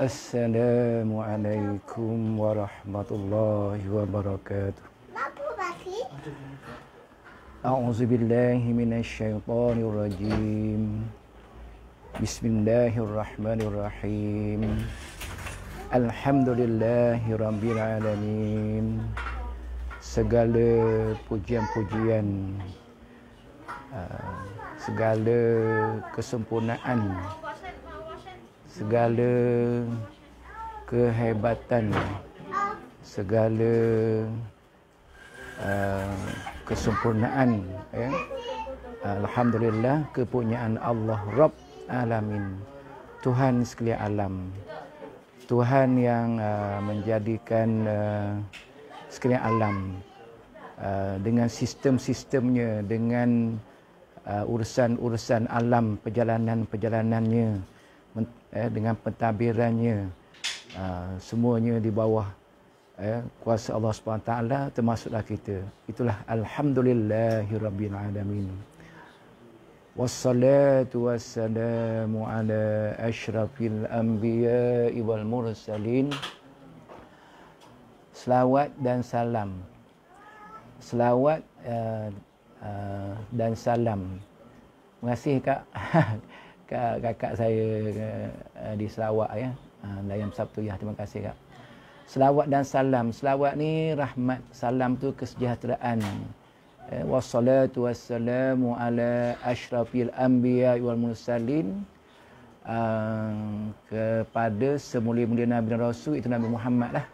Assalamualaikum warahmatullahi wabarakatuh. أعوذ بالله من الشيطان الرجيم بسم الله الرحمن الرحيم الحمد لله رب العالمين segala pujian-pujian uh, segala kesempurnaan segala kehebatan segala uh, kesempurnaan ya alhamdulillah kepunyaan Allah Rabb alamin Tuhan sekalian alam Tuhan yang uh, menjadikan uh, sekalian alam uh, dengan sistem-sistemnya dengan uh, urusan-urusan uh, alam perjalanan-perjalanannya eh, dengan pentadbirannya uh, semuanya di bawah eh, kuasa Allah SWT termasuklah kita itulah Alhamdulillahirabbil alamin wassalatu wassalamu ala asyrafil anbiya wal mursalin selawat dan salam selawat uh, uh, dan salam Terima Kak. Kak kakak saya eh, di Sarawak ya. Ah, Dayam Sabtu ya. Terima kasih kak. Selawat dan salam. Selawat ni rahmat. Salam tu kesejahteraan. Eh, wassalatu wassalamu ala ashrafil anbiya wal mursalin ah, kepada semulia-mulia Nabi dan Rasul itu Nabi Muhammad lah.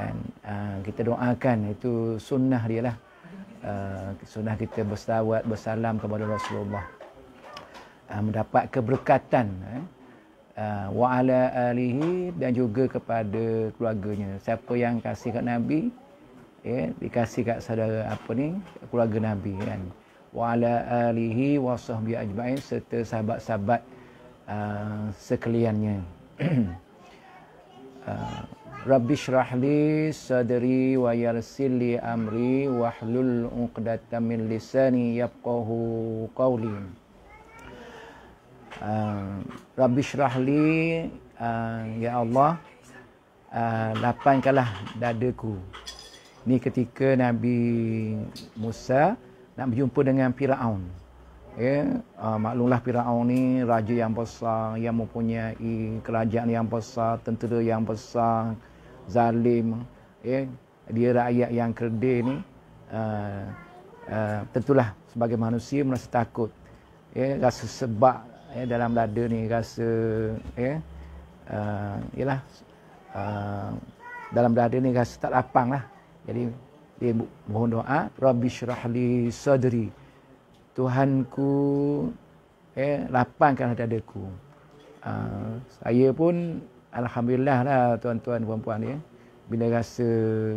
Dan ah, kita doakan itu sunnah dia lah. Uh, sunnah kita berselawat bersalam kepada Rasulullah. Ah, mendapat keberkatan eh? Ah, wa ala alihi dan juga kepada keluarganya siapa yang kasih kat nabi ya eh, dikasih kat saudara apa ni keluarga nabi kan wa ala alihi wa sahbi ajmain serta sahabat-sahabat uh, sekaliannya uh, Rabbi syrah li sadri wa yarsil amri wa hlul uqdatan min lisani yafqahu qawli uh, Rabbi syrahli uh, ah, Ya Allah uh, ah, Lapankanlah dadaku Ini ketika Nabi Musa Nak berjumpa dengan Piraun yeah? Ya, uh, Maklumlah Piraun ni Raja yang besar Yang mempunyai kerajaan yang besar Tentera yang besar Zalim yeah? Dia rakyat yang kerdil ni uh, uh, Tentulah sebagai manusia merasa takut ya, rasa sebab eh, dalam dada ni rasa ya uh, eh, yalah uh, eh, dalam dada ni rasa tak lapang lah jadi dia mohon doa rabbi syrahli sadri tuhanku ya, eh lapangkanlah dadaku uh, saya pun alhamdulillah lah tuan-tuan puan-puan ya bila rasa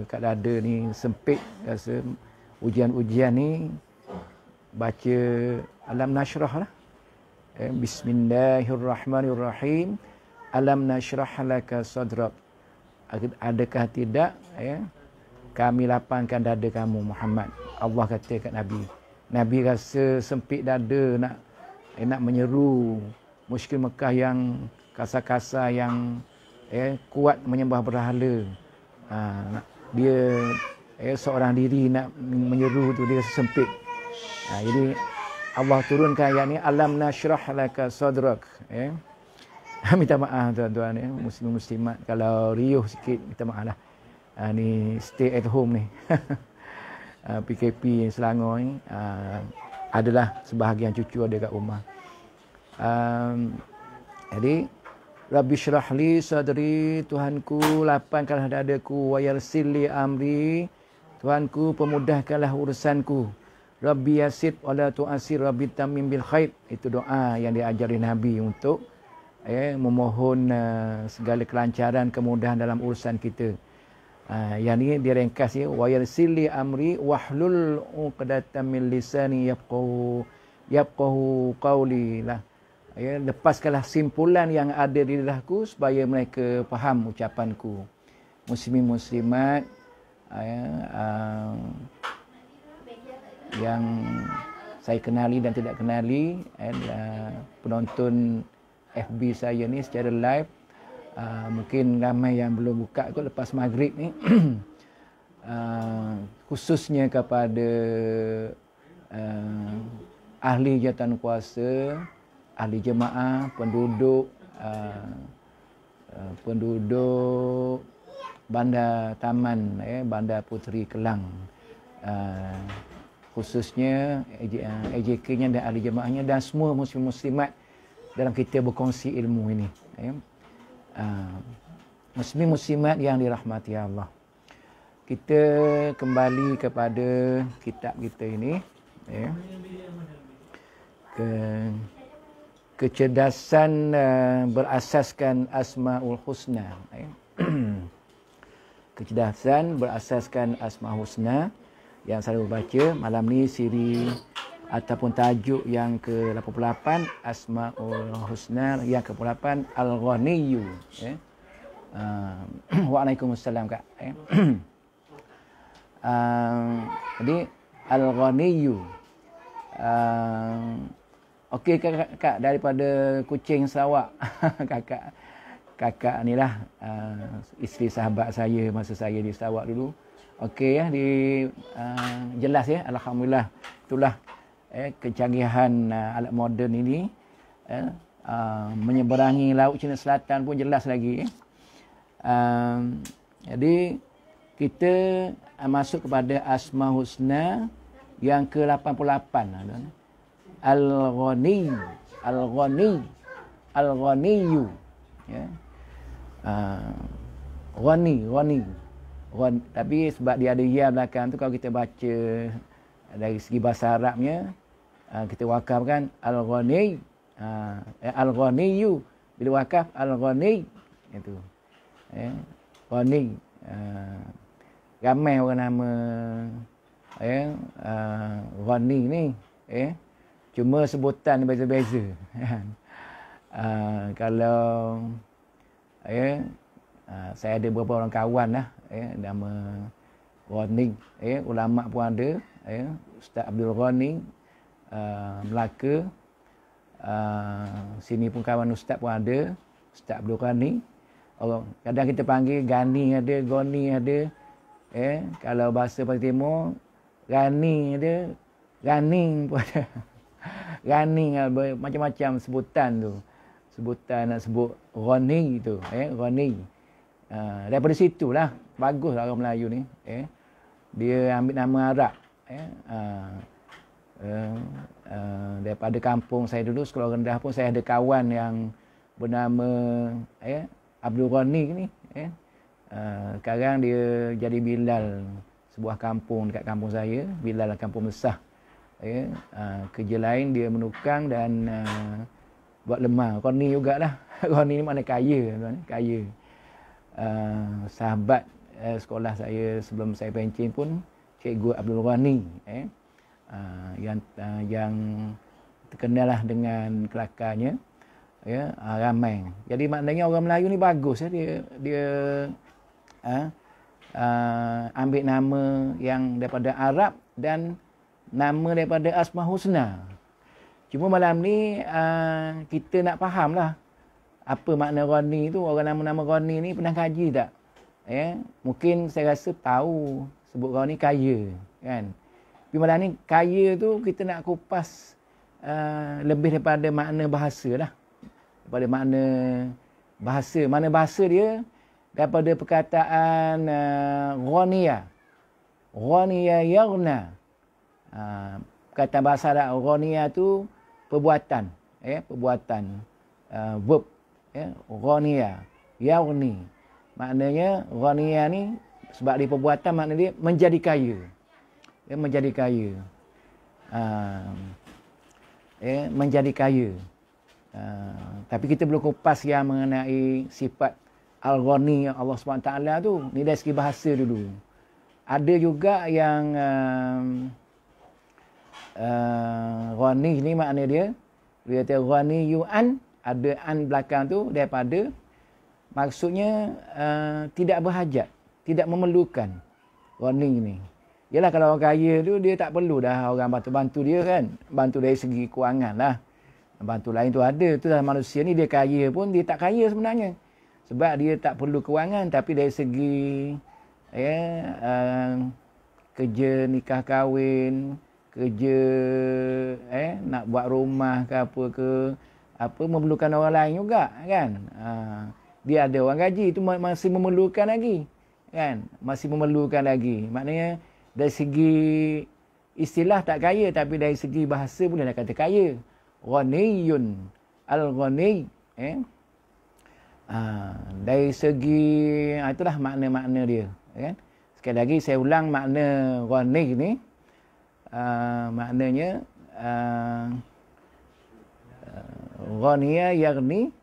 kat dada ni sempit rasa ujian-ujian ni baca alam nasrah lah Eh, bismillahirrahmanirrahim. Alam nasyrah laka sadrak. Adakah tidak ya? kami lapangkan dada kamu Muhammad. Allah kata kat Nabi. Nabi rasa sempit dada nak eh, nak menyeru muskil Mekah yang kasar-kasar yang eh, kuat menyembah berhala. Ha, dia eh, seorang diri nak menyeru tu dia rasa sempit. Ha, jadi Allah turunkan ayat ni alam nashrah laka sadrak ya eh? minta maaf tuan-tuan ya eh? muslim muslimat kalau riuh sikit minta maaf lah uh, ah, ni stay at home ni PKP ah, yang Selangor ni uh, adalah sebahagian cucu ada kat rumah um, jadi Rabbi syrah li sadri Tuhanku lapangkanlah dadaku wayarsil li amri Tuhanku pemudahkanlah urusanku Rabbi yasir wala tu'asir Rabbi tamim bil khair. Itu doa yang diajari Nabi untuk eh, memohon uh, segala kelancaran, kemudahan dalam urusan kita. Uh, yang ini direngkas ya. Wa yasili amri wahlul uqdatan min lisani yabqahu yabqahu qawli lah. Ya, lepaskanlah simpulan yang ada di lidahku supaya mereka faham ucapanku. Muslimin muslimat, uh, ya, uh, yang saya kenali dan tidak kenali and uh, penonton FB saya ni secara live uh, mungkin ramai yang belum buka kot lepas maghrib ni uh, khususnya kepada uh, ahli jawatan kuasa ahli jemaah penduduk uh, uh, penduduk bandar taman eh bandar puteri kelang uh, khususnya AJK-nya eh, dan ahli jemaahnya dan semua muslim-muslimat dalam kita berkongsi ilmu ini. Ya. Uh, ah, muslim-muslimat yang dirahmati Allah. Kita kembali kepada kitab kita ini. Ya. Ke, kecerdasan uh, berasaskan Asma'ul Husna. Ya. kecerdasan berasaskan Asma'ul Husna yang saya baca malam ni siri ataupun tajuk yang ke-88 Asmaul Husna yang ke-8 Al Ghaniyu ya. ah, eh. Waalaikumsalam kak. Eh. uh, jadi Al Ghaniyu. Uh, ah, Okey kak, kak, kak daripada kucing Sarawak kakak kakak ni lah uh, isteri sahabat saya masa saya di Sarawak dulu. Okey ya di uh, jelas ya alhamdulillah itulah eh kecanggihan uh, alat moden ini eh uh, menyeberangi laut China Selatan pun jelas lagi eh. Um, jadi kita uh, masuk kepada Asma Husna yang ke-88 Al-Ghani Al-Ghani Al-Ghaniyu ya. Uh, Ghani Ghani Orang, tapi sebab dia ada hiyah belakang tu kalau kita baca dari segi bahasa Arabnya uh, kita wakafkan al-ghani uh, ah, eh, al-ghaniyu bila wakaf al-ghani itu eh ghani uh, ah, ramai orang nama eh uh, ghani ni eh cuma sebutan beza-beza uh, kalau eh uh, saya ada beberapa orang kawan lah eh, nama Ghani. Eh, ya, ulama pun ada, eh, Ustaz Abdul Ghani, uh, Melaka. Uh, sini pun kawan Ustaz pun ada, Ustaz Abdul Ghani. Orang, kadang kita panggil Gani ada, Goni ada. Eh, kalau bahasa Pasir Timur, Gani ada, Rani pun ada. Rani ah, macam-macam sebutan tu. Sebutan nak sebut Rani tu. Eh, Rani. Uh, ah, daripada situ baguslah orang Melayu ni eh dia ambil nama Arab eh uh, uh, uh, daripada kampung saya dulu sekolah rendah pun saya ada kawan yang bernama eh Abdul Ghani ni eh uh, sekarang dia jadi bilal sebuah kampung dekat kampung saya bilal lah kampung besar eh uh, kerja lain dia menukang dan uh, buat lemah juga lah. Ghani ni mana kaya tuan kaya uh, sahabat uh, sekolah saya sebelum saya pencin pun Cikgu Abdul Rani eh, uh, yang uh, yang terkenal lah dengan kelakarnya ya yeah, uh, ramai. Jadi maknanya orang Melayu ni bagus ya. dia dia uh, uh, ambil nama yang daripada Arab dan nama daripada Asma Husna. Cuma malam ni uh, kita nak faham lah apa makna Rani tu, orang nama-nama Rani ni pernah kaji tak? ya mungkin saya rasa tahu sebut kau ni kaya kan tapi malam ni kaya tu kita nak kupas uh, lebih daripada makna bahasa lah daripada makna bahasa makna bahasa dia daripada perkataan uh, ghania ghania yaghna uh, perkataan bahasa Arab ghania tu perbuatan ya perbuatan uh, verb ya ghania yaghni maknanya ghania ni sebab dia perbuatan maknanya dia menjadi kaya. Dia menjadi kaya. Uh, eh, menjadi kaya. Uh, tapi kita belum kupas yang mengenai sifat al-ghani Allah SWT tu. Ni dari segi bahasa dulu. Ada juga yang uh, ehm, uh, ehm, ghani ni maknanya dia. Dia kata ghani Ada an belakang tu daripada maksudnya uh, tidak berhajat, tidak memerlukan warning ni. Yalah kalau orang kaya tu dia tak perlu dah orang bantu-bantu dia kan. Bantu dari segi kewangan lah. Bantu lain tu ada. Tu dah manusia ni dia kaya pun dia tak kaya sebenarnya. Sebab dia tak perlu kewangan tapi dari segi ya, uh, kerja nikah kahwin, kerja eh nak buat rumah ke apa ke apa memerlukan orang lain juga kan. Uh, dia ada orang gaji itu masih memerlukan lagi kan masih memerlukan lagi maknanya dari segi istilah tak kaya tapi dari segi bahasa boleh nak kata kaya ghaniyun al ghani eh ha, dari segi ah, itulah makna-makna dia kan sekali lagi saya ulang makna ghani ni ha, maknanya ha, ghaniya yagni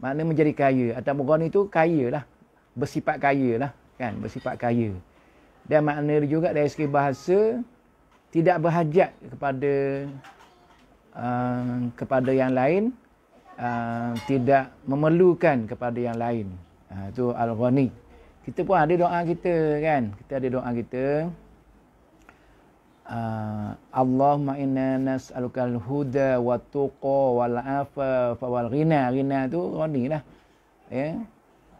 Maknanya menjadi kaya. atau Mughani itu kaya lah. Bersifat kaya lah. Kan? Bersifat kaya. Dan makna juga dari segi bahasa, tidak berhajat kepada uh, kepada yang lain. Uh, tidak memerlukan kepada yang lain. Uh, itu uh, Al-Ghani. Kita pun ada doa kita kan. Kita ada doa kita. Ah, Allahumma inna nas'alukal huda wa tuqa wal afa fa wal ghina. Ghina tu ghani lah, Ya. Yeah?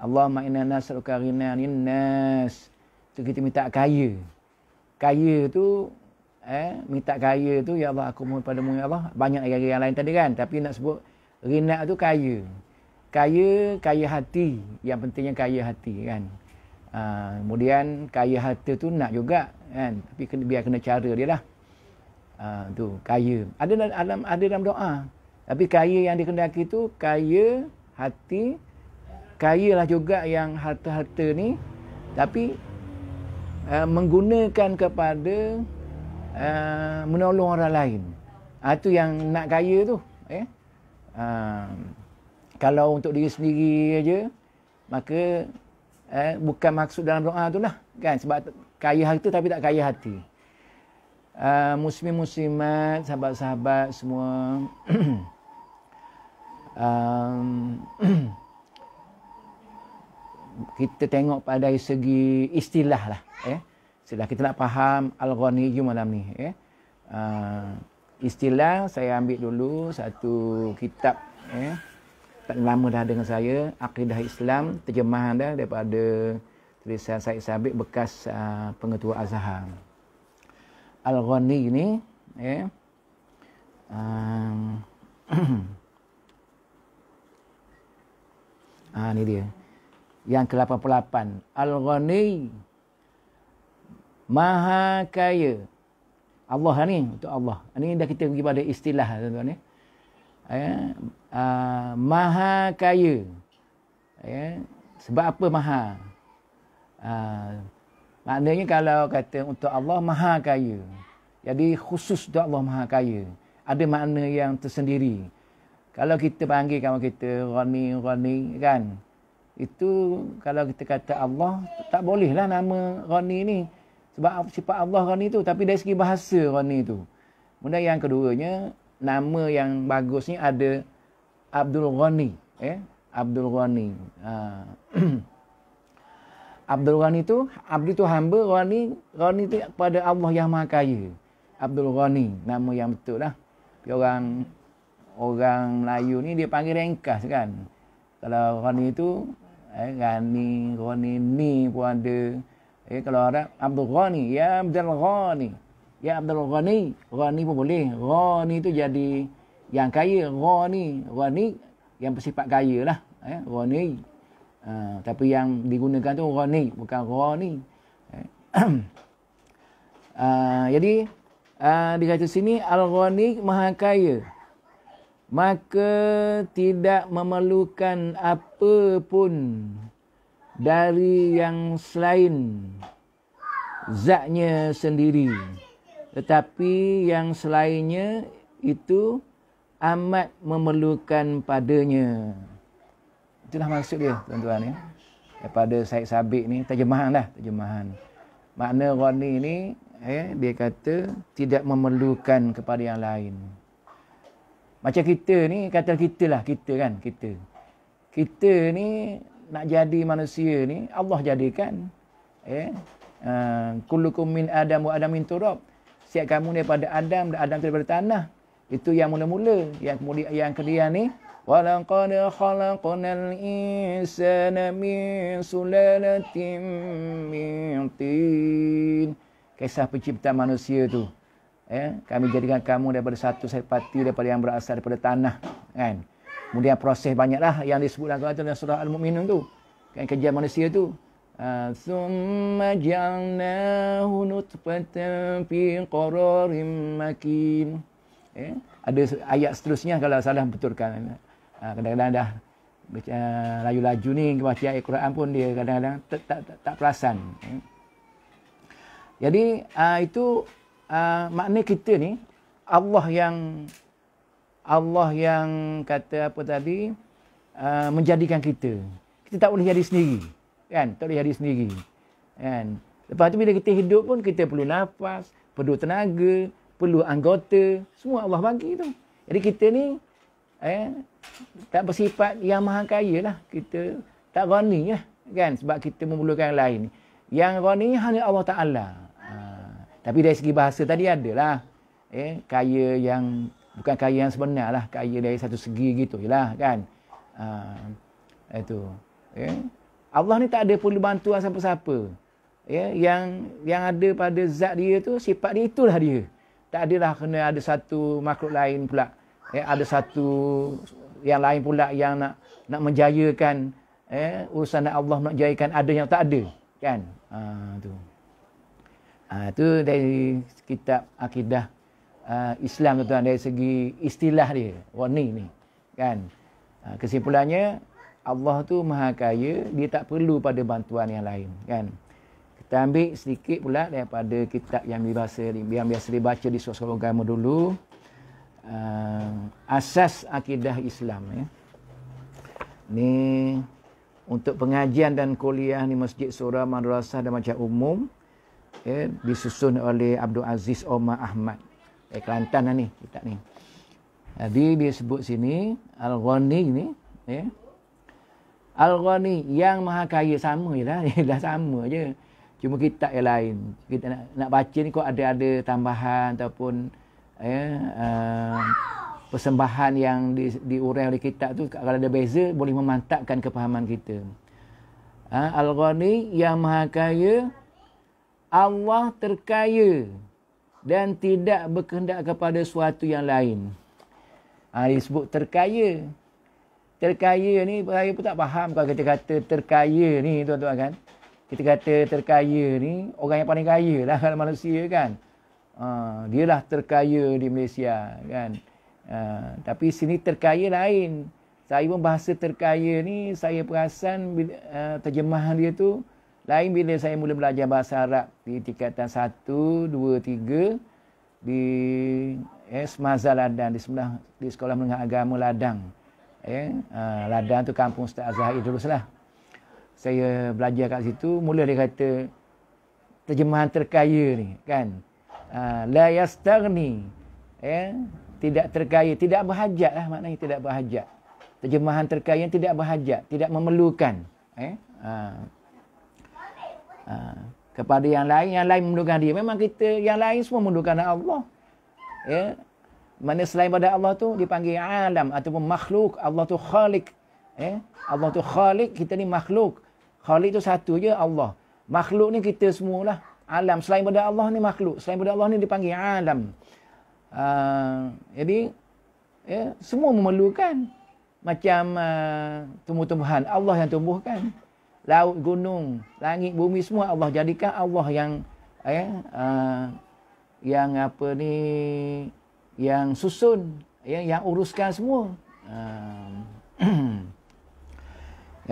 Allahumma inna nas'alukal ghina lin nas. Tu kita minta kaya. Kaya tu eh minta kaya tu ya Allah aku mohon padamu ya Allah. Banyak lagi yang lain tadi kan tapi nak sebut ghina tu kaya. Kaya, kaya hati. Yang pentingnya kaya hati kan. Uh, kemudian kaya harta tu nak juga kan tapi kena, biar kena cara dia lah ha, tu kaya ada dalam ada dalam doa tapi kaya yang dikendaki tu kaya hati kayalah juga yang harta-harta ni tapi uh, menggunakan kepada uh, menolong orang lain ha, tu yang nak kaya tu eh? Uh, kalau untuk diri sendiri aja maka eh, bukan maksud dalam doa tu lah kan sebab kaya harta tapi tak kaya hati uh, eh, muslim muslimat sahabat-sahabat semua um, kita tengok pada segi istilah lah eh istilah kita nak faham al-ghaniyyu malam ni eh uh, istilah saya ambil dulu satu kitab eh tak lama dah dengan saya akidah Islam terjemahan dia daripada tulisan Said Sabiq bekas uh, pengetua Azhar. Al-Ghani ni ya. Yeah. Um, ah ni dia. Yang ke-88 Al-Ghani Maha Kaya. Allah lah ni untuk Allah. Ini dah kita pergi pada istilah lah, tuan-tuan ya ya, uh, maha kaya ya, sebab apa maha uh, maknanya kalau kata untuk Allah maha kaya jadi khusus untuk Allah maha kaya ada makna yang tersendiri kalau kita panggil kawan kita rani rani kan itu kalau kita kata Allah tak bolehlah nama rani ni sebab sifat Allah rani tu tapi dari segi bahasa rani tu Kemudian yang keduanya, nama yang bagus ni ada Abdul Ghani. Eh? Abdul Ghani. Uh, Abdul Ghani tu, Abdul tu hamba, Ghani, Ghani tu pada Allah yang maha kaya. Abdul Ghani, nama yang betul lah. Dia orang orang Melayu ni dia panggil ringkas kan. Kalau Ghani tu, eh, Ghani, Ghani ni pun ada. Eh, kalau ada Abdul Ghani, ya Abdul Ghani. Ya Abdul Ghani, Ghani pun boleh. Ghani tu jadi yang kaya. Ghani, Ghani yang bersifat kaya lah. Ya, Ghani. Uh, tapi yang digunakan tu Ghani, bukan Ghani. uh, jadi, uh, ah, di kata sini, Al-Ghani maha kaya. Maka tidak memerlukan apa pun dari yang selain zatnya Zatnya sendiri tetapi yang selainnya itu amat memerlukan padanya. Itulah maksud dia tuan-tuan ya. Daripada Syed Sabiq ni, terjemahan dah, terjemahan. Makna Rani ni, eh, dia kata tidak memerlukan kepada yang lain. Macam kita ni, kata kita lah, kita kan, kita. Kita ni nak jadi manusia ni, Allah jadikan. Eh, uh, kullukum min adam wa adam min turab siap kamu daripada Adam dan Adam daripada tanah. Itu yang mula-mula. Yang kemudian yang kedua ni Walaqad khalaqnal insana min sulalatin min tin. Kisah penciptaan manusia tu. Ya, kami jadikan kamu daripada satu sepati daripada yang berasal daripada tanah, kan? Kemudian proses banyaklah yang disebut dalam surah Al-Mu'minun tu. Kan kerja manusia tu. ثم جعلناه نطفة في قرار مكين eh? ada ayat seterusnya kalau salah betulkan ah, kadang-kadang dah baca ah, laju-laju ni baca ayat Quran pun dia kadang-kadang tak, tak, tak, tak perasan eh. jadi ah, itu makna kita ni Allah yang Allah yang kata apa tadi menjadikan kita kita tak boleh jadi sendiri kan tak boleh hari sendiri kan lepas tu bila kita hidup pun kita perlu nafas perlu tenaga perlu anggota semua Allah bagi tu jadi kita ni eh tak bersifat yang maha kaya lah kita tak rani lah kan sebab kita memerlukan yang lain yang rani hanya Allah Ta'ala ha. tapi dari segi bahasa tadi adalah eh kaya yang bukan kaya yang sebenarnya, lah kaya dari satu segi gitu je lah kan ha. itu eh? Allah ni tak ada perlu bantuan siapa-siapa. Ya, yang yang ada pada zat dia tu, sifat dia itulah dia. Tak adalah kena ada satu makhluk lain pula. Ya, ada satu yang lain pula yang nak nak menjayakan eh urusan Allah nak jayakan ada yang tak ada kan ha, tu ha, tu dari kitab akidah uh, Islam tuan dari segi istilah dia warning ni kan ha, kesimpulannya Allah tu maha kaya, dia tak perlu pada bantuan yang lain, kan? Kita ambil sedikit pula daripada kitab yang biasa yang biasa dibaca di sosial agama dulu. Uh, asas akidah Islam ya. Ni untuk pengajian dan kuliah di masjid surah madrasah dan macam umum ya, disusun oleh Abdul Aziz Omar Ahmad. Eh, Kelantan lah ni, kitab ni. Jadi dia sebut sini, Al-Ghani ni, ya, Al-Ghani yang maha kaya sama je lah. dah sama je. Cuma kita yang lain. Kita nak, nak baca ni kok ada-ada tambahan ataupun ya, uh, persembahan yang di, diurai oleh kita tu kalau ada beza boleh memantapkan kepahaman kita. Ha, Al-Ghani yang maha kaya Allah terkaya dan tidak berkehendak kepada suatu yang lain. Ha, dia sebut terkaya terkaya ni saya pun tak faham kalau kita kata terkaya ni tuan-tuan kan kita kata terkaya ni orang yang paling kaya lah kalau manusia kan uh, ha, dia lah terkaya di Malaysia kan uh, tapi sini terkaya lain saya pun bahasa terkaya ni saya perasan uh, terjemahan dia tu lain bila saya mula belajar bahasa Arab di tingkatan 1, 2, 3 di eh, S. Mazal di sebelah di sekolah menengah agama Ladang ya uh, ah, ladang tu kampung Ustaz Azhar Idrus lah saya belajar kat situ mula dia kata terjemahan terkaya ni kan uh, la yastagni ya tidak terkaya tidak berhajat lah maknanya tidak berhajat terjemahan terkaya yang tidak berhajat tidak memerlukan ya uh, uh, kepada yang lain yang lain memerlukan dia memang kita yang lain semua memerlukan Allah ya mana selain pada Allah tu dipanggil alam ataupun makhluk Allah tu khalik eh Allah tu khalik kita ni makhluk khalik tu satu je Allah makhluk ni kita semualah alam selain pada Allah ni makhluk selain pada Allah ni dipanggil alam uh, jadi ya semua memerlukan macam uh, tumbuh-tumbuhan Allah yang tumbuhkan laut gunung langit bumi semua Allah jadikan Allah yang eh uh, yang apa ni yang susun ya yang uruskan semua ah.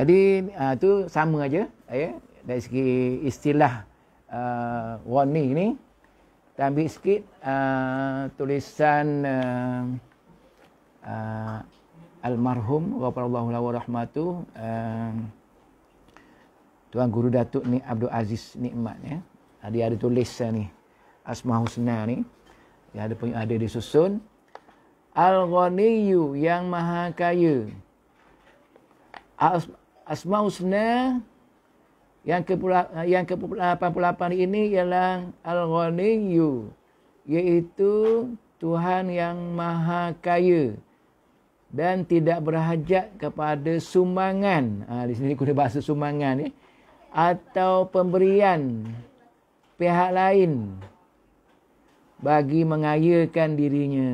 jadi ah, itu sama aja ya dari segi istilah uh, ah, warning ni kita ambil sikit uh, tulisan uh, uh, almarhum wabarakatuh, uh, Tuan Guru Datuk ni Abdul Aziz Nikmat ya. Dia ada tulis ni. Asma Husna ni. Yang ada yang ada disusun Al-Ghaniyu yang maha kaya. As Asma Husna yang ke yang ke-88 ini ialah Al-Ghaniyu iaitu Tuhan yang maha kaya dan tidak berhajat kepada sumbangan. Ha, di sini guna bahasa sumbangan ni. Atau pemberian Pihak lain bagi mengayakan dirinya.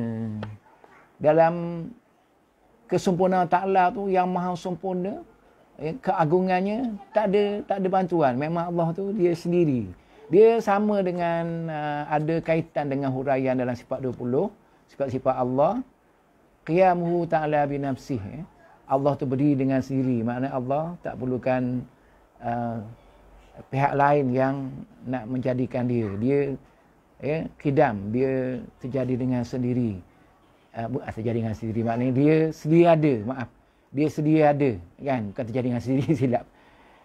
Dalam kesempurnaan Ta'ala tu yang maha sempurna, ya, keagungannya tak ada tak ada bantuan. Memang Allah tu dia sendiri. Dia sama dengan uh, ada kaitan dengan huraian dalam sifat 20, sifat-sifat Allah. Qiyamuhu Ta'ala bi nafsihi. Ya. Allah tu berdiri dengan sendiri. Maknanya Allah tak perlukan uh, pihak lain yang nak menjadikan dia. Dia ya, kidam dia terjadi dengan sendiri uh, terjadi dengan sendiri maknanya dia sedia ada maaf dia sedia ada kan bukan terjadi dengan sendiri silap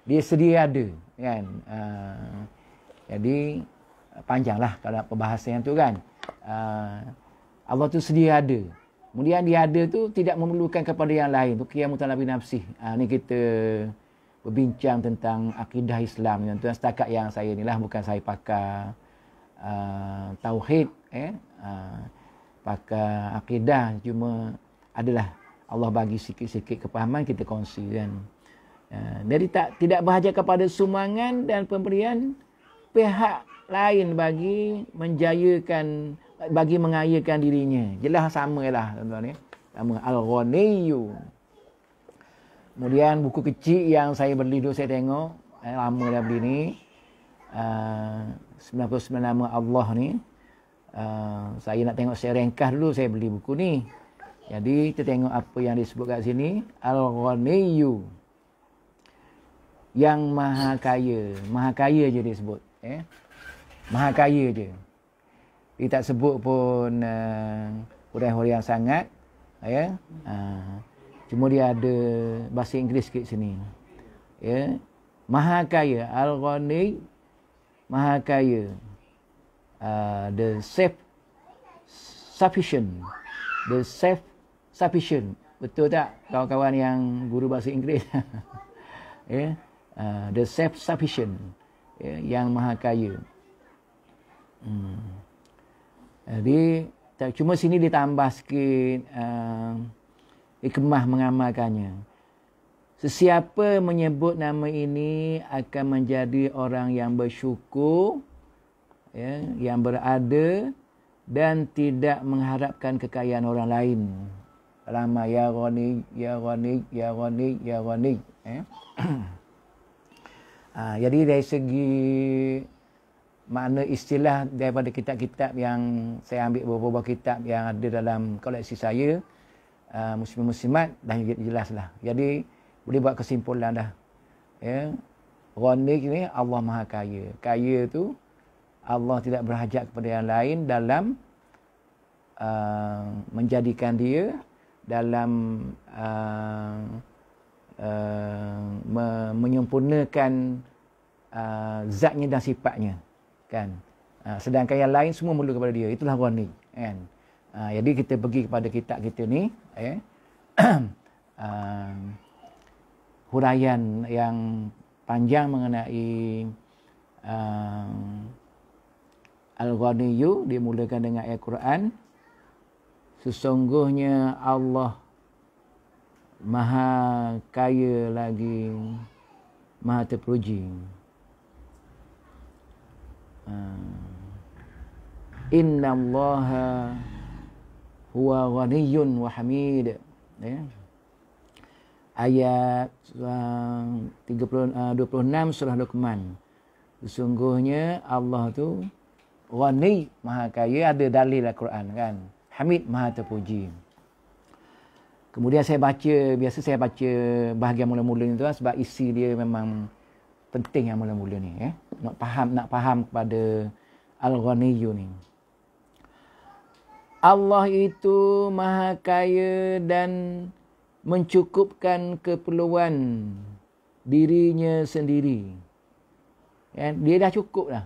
dia sedia ada kan uh, jadi panjanglah kalau pembahasan yang tu kan uh, Allah tu sedia ada kemudian dia ada tu tidak memerlukan kepada yang lain tu kiamu tanabi nafsi uh, ni kita berbincang tentang akidah Islam tuan-tuan setakat yang saya inilah bukan saya pakar Uh, tauhid eh uh, pakai akidah cuma adalah Allah bagi sikit-sikit kepahaman kita kongsi kan uh, jadi tak tidak berhajat kepada sumangan dan pemberian pihak lain bagi menjayakan bagi mengayakan dirinya jelas samalah tuan-tuan ya sama al-ghaniyu Kemudian buku kecil yang saya beli dulu saya tengok eh, lama dah beli ni uh, 99 nama Allah ni uh, saya nak tengok saya rengkah dulu saya beli buku ni jadi kita tengok apa yang disebut kat sini Al-Ghaniyu yang maha kaya maha kaya je dia sebut eh maha kaya je dia tak sebut pun uh, huraian-huraian yang sangat ya yeah? uh, cuma dia ada bahasa Inggeris sikit sini ya yeah? maha kaya al-ghani maha kaya uh, the self sufficient the self sufficient betul tak kawan-kawan yang guru bahasa Inggeris ya yeah. uh, the self sufficient yeah. yang maha kaya hmm. jadi tak cuma sini ditambah sikit uh, ikmah mengamalkannya Sesiapa menyebut nama ini akan menjadi orang yang bersyukur, ya, yang berada dan tidak mengharapkan kekayaan orang lain. Lama ya Roni, ya Roni, ya Roni, ya Roni. Ya. ha, jadi dari segi makna istilah daripada kitab-kitab yang saya ambil beberapa kitab yang ada dalam koleksi saya, uh, muslim-muslimat dah jelas lah. Jadi, boleh buat kesimpulan dah. Ya. Ronik ni Allah Maha Kaya. Kaya tu Allah tidak berhajat kepada yang lain dalam uh, menjadikan dia dalam uh, uh, me- menyempurnakan uh, zatnya dan sifatnya kan uh, sedangkan yang lain semua mulu kepada dia itulah warni kan uh, jadi kita pergi kepada kitab kita ni eh uh, huraian yang panjang mengenai uh, Al-Ghaniyu dimulakan dengan Al-Quran sesungguhnya Allah maha kaya lagi maha terpuji uh, um, Inna Allah huwa ghaniyun wa hamid ya yeah? ayat um, uh, 30, uh, 26 surah Luqman. Sesungguhnya Allah tu Ghani Maha Kaya ada dalil Al-Quran kan. Hamid Maha Terpuji. Kemudian saya baca, biasa saya baca bahagian mula-mula ni tu lah, sebab isi dia memang penting yang mula-mula ni. Eh? Nak faham nak faham kepada Al-Ghaniyu ni. Allah itu maha kaya dan mencukupkan keperluan dirinya sendiri. Kan? Dia dah cukup dah.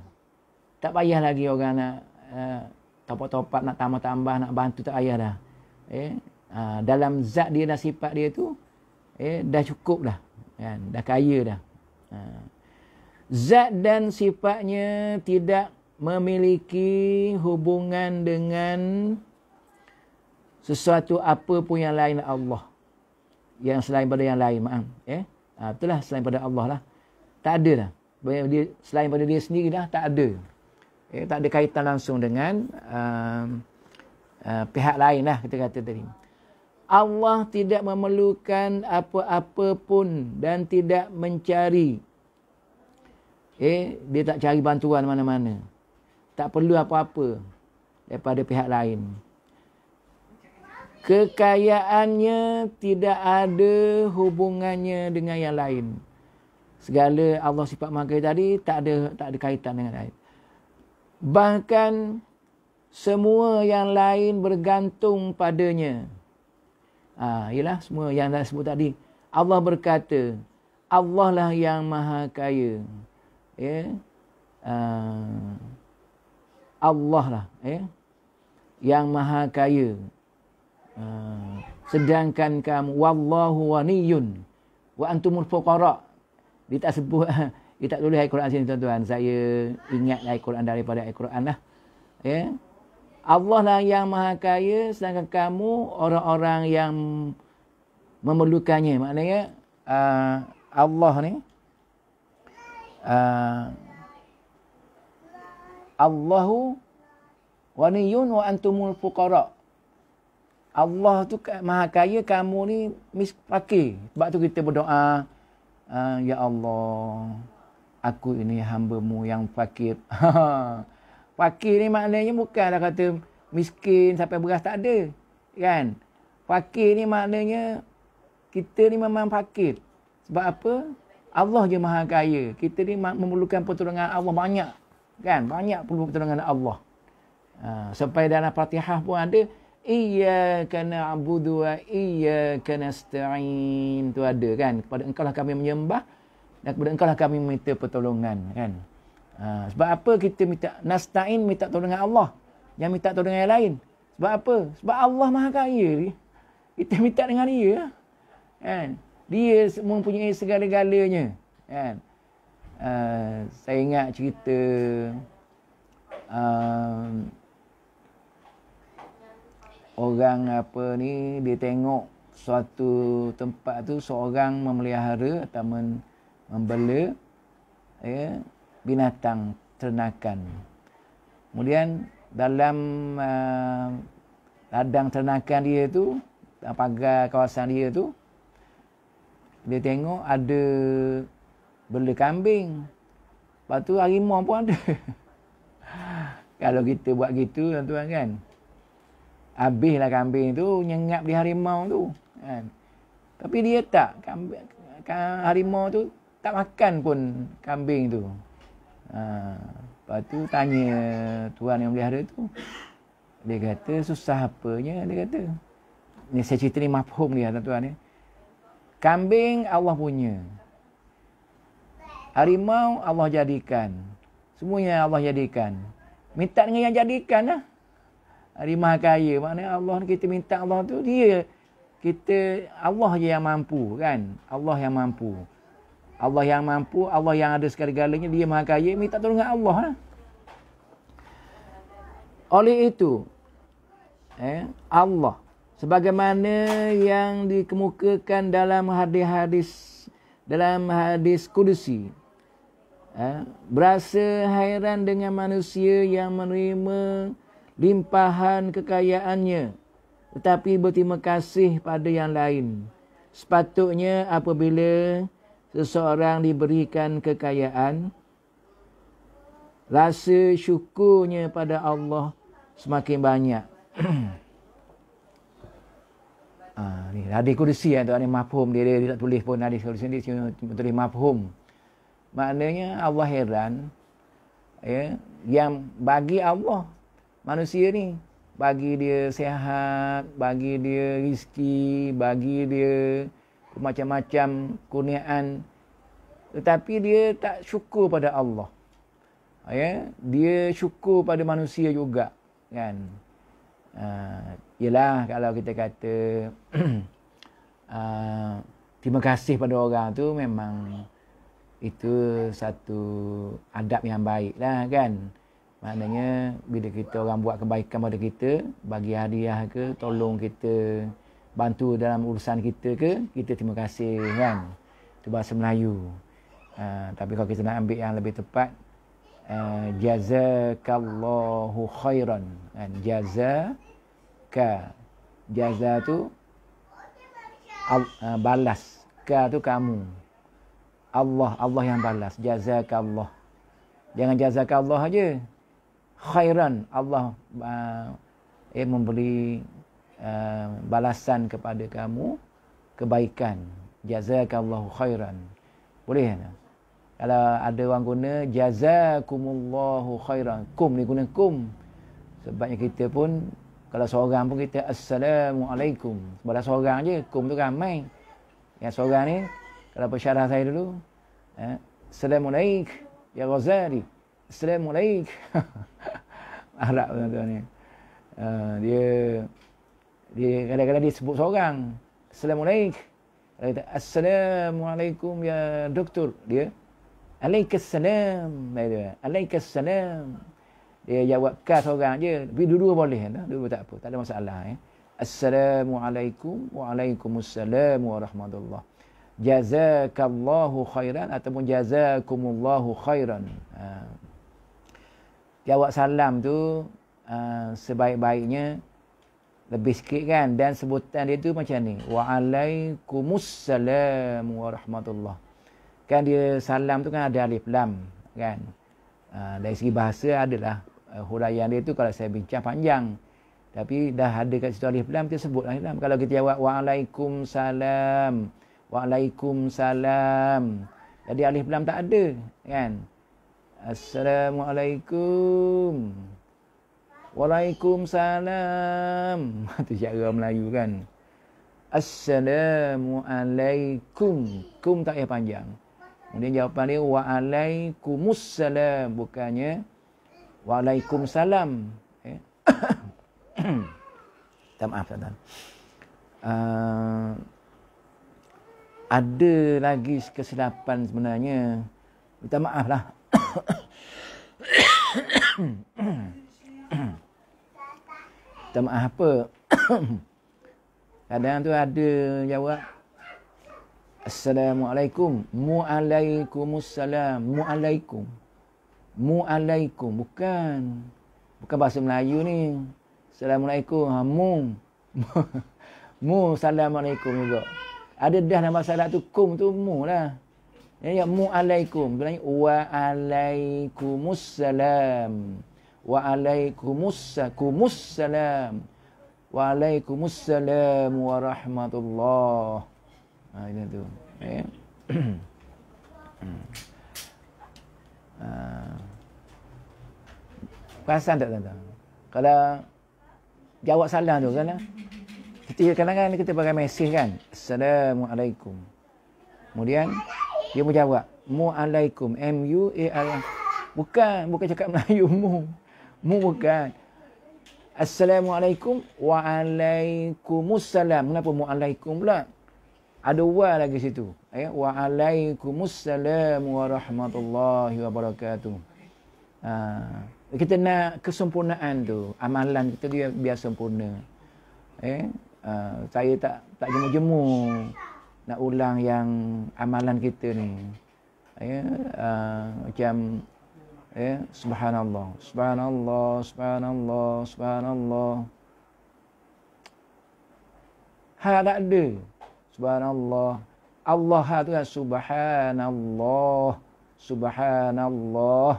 Tak payah lagi orang nak eh, topak-topak, uh, nak tambah-tambah, nak bantu, tak payah dah. Eh? Uh, dalam zat dia dah sifat dia tu, eh, dah cukup dah. Kan? Dah kaya dah. Uh. Zat dan sifatnya tidak memiliki hubungan dengan sesuatu apa pun yang lain Allah yang selain pada yang lain maaf eh ha, betul lah, selain pada Allah lah tak ada lah dia, selain pada dia sendiri dah tak ada eh, tak ada kaitan langsung dengan uh, uh, pihak lain lah kita kata tadi Allah tidak memerlukan apa-apa pun dan tidak mencari eh dia tak cari bantuan mana-mana tak perlu apa-apa daripada pihak lain kekayaannya tidak ada hubungannya dengan yang lain. Segala Allah sifat maha tadi tak ada tak ada kaitan dengan lain. Bahkan semua yang lain bergantung padanya. Ah, ha, yalah semua yang dah sebut tadi. Allah berkata, Allah lah yang maha kaya. Ya. Yeah? Ha, uh, Allah lah ya. Yeah? Yang maha kaya sedangkan kamu wallahu waniyun wa antumul fuqara dia tak sebut dia tak tulis Al-Quran sini tuan-tuan saya ingat Al-Quran daripada Al-Quran lah ya yeah. Allah lah yang maha kaya sedangkan kamu orang-orang yang memerlukannya maknanya uh, Allah ni uh, Allahu waniyun wa antumul fuqara Allah tu maha kaya kamu ni miskin fakir. Sebab tu kita berdoa, ah, Ya Allah, aku ini hambamu yang fakir. fakir ni maknanya bukanlah kata miskin sampai beras tak ada. Kan? Fakir ni maknanya kita ni memang fakir. Sebab apa? Allah je maha kaya. Kita ni memerlukan pertolongan Allah banyak. Kan? Banyak perlu pertolongan Allah. Ha, sampai dalam Fatihah pun ada Iyaka na'budu wa iyaka nasta'in. Itu ada kan. Kepada engkau lah kami menyembah dan kepada engkau lah kami minta pertolongan kan. Ha, sebab apa kita minta nasta'in minta tolong dengan Allah? Yang minta tolong dengan yang lain. Sebab apa? Sebab Allah Maha Kaya Kita minta dengan dia. Kan? Dia punya segala-galanya. Kan? Uh, saya ingat cerita uh, orang apa ni dia tengok suatu tempat tu seorang memelihara atau membela ya, binatang ternakan. Kemudian dalam uh, ladang ternakan dia tu, pagar kawasan dia tu, dia tengok ada bela kambing. Lepas tu harimau pun ada. Kalau kita buat gitu tuan-tuan kan habislah kambing tu nyengap di harimau tu kan tapi dia tak kambing harimau tu tak makan pun kambing tu ha lepas tu tanya tuan yang melihara tu dia kata susah apanya dia kata ni saya cerita ni mafhum dia tuan tuan ya. ni kambing Allah punya harimau Allah jadikan semuanya Allah jadikan minta dengan yang jadikan lah Hari Maha Kaya. Maknanya Allah kita minta Allah tu dia. Kita Allah je yang mampu kan. Allah yang mampu. Allah yang mampu, Allah yang ada segala-galanya, dia Maha Kaya, minta tolong dengan Allah lah. Oleh itu, eh, Allah sebagaimana yang dikemukakan dalam hadis-hadis dalam hadis kudusi eh, berasa hairan dengan manusia yang menerima limpahan kekayaannya tetapi berterima kasih pada yang lain. Sepatutnya apabila seseorang diberikan kekayaan, rasa syukurnya pada Allah semakin banyak. ha, ni, hadis kursi ya, tuan ni mafhum dia, dia, dia tak tulis pun ada kursi ni cuma tulis mafhum. Maknanya Allah heran ya, yang bagi Allah manusia ni bagi dia sihat, bagi dia rizki, bagi dia macam-macam kurniaan. Tetapi dia tak syukur pada Allah. Ya? Dia syukur pada manusia juga. Kan? Uh, yelah kalau kita kata uh, terima kasih pada orang tu memang itu satu adab yang baik lah kan. Maknanya bila kita orang buat kebaikan pada kita, bagi hadiah ke, tolong kita bantu dalam urusan kita ke, kita terima kasih kan. Itu bahasa Melayu. Uh, tapi kalau kita nak ambil yang lebih tepat, uh, jazakallahu khairan. Kan? Jazaka. Jaza tu uh, balas. Ka tu kamu. Allah, Allah yang balas. Jazakallah. Jangan jazakallah aja khairan Allah uh, eh, memberi uh, balasan kepada kamu kebaikan jazakallahu khairan boleh tak? kalau ada orang guna jazakumullahu khairan kum ni guna kum sebabnya kita pun kalau seorang pun kita assalamualaikum Bila seorang je kum tu ramai yang seorang ni kalau pesyarah saya dulu eh, assalamualaikum ya ghazali assalamualaikum akhlak tuan-tuan ni. Uh, dia dia kadang-kadang dia sebut seorang. Assalamualaikum. kata, Assalamualaikum ya doktor. Dia, Alaikassalam. Dia, Alaikassalam. Dia jawab kas seorang je. Tapi dua-dua boleh. Kan? Dua-dua tak apa. Tak ada masalah. Ya. Assalamualaikum waalaikumsalam warahmatullahi jazakallahu khairan ataupun jazakumullahu khairan. Ah jawab salam tu uh, sebaik-baiknya lebih sikit kan dan sebutan dia tu macam ni waalaikumussalam warahmatullah kan dia salam tu kan ada alif lam kan uh, dari segi bahasa adalah uh, huraian dia tu kalau saya bincang panjang tapi dah ada kat situ alif lam kita sebut alif lam kalau kita jawab waalaikumsalam waalaikumsalam jadi alif lam tak ada kan Assalamualaikum. Waalaikumsalam. Itu cara Melayu kan. Assalamualaikum. Kum tak payah panjang. Kemudian jawapan dia, Waalaikumussalam. Bukannya, Waalaikumsalam. Eh? tak maaf, tak maaf. Uh, ada lagi kesilapan sebenarnya. Minta maaf lah. Minta maaf apa? Kadang tu ada jawab. Assalamualaikum. Mu'alaikumussalam. Mu'alaikum. Mu'alaikum. Bukan. Bukan bahasa Melayu ni. Assalamualaikum. Ha, mu. Mu. Assalamualaikum juga. Ada dah nama salat tu. Kum tu mu lah. Ya, ya mu'alaikum. Bukan wa'alaikumussalam. Wa'alaikumussalam. Wa'alaikumussalam warahmatullah. Ha, itu tu. Ya. Ha. Perasan tak tuan-tuan? Kalau jawab Salam tu kan? Kita kadang-kadang kita pakai mesej kan? Assalamualaikum. Kemudian, dia menjawab, Mu alaikum, M U A R. Bukan, bukan cakap Melayu mu. Mu bukan. Assalamualaikum Waalaikumsalam Kenapa Mu'alaikum pula? Ada wa lagi situ ya? Waalaikumsalam Warahmatullahi Wabarakatuh ha. Kita nak kesempurnaan tu Amalan kita dia biar sempurna eh ha. Saya tak tak jemu-jemu nak ulang yang amalan kita ni ya uh, macam ya subhanallah subhanallah subhanallah subhanallah ha tak ada subhanallah Allah ha tu kan subhanallah subhanallah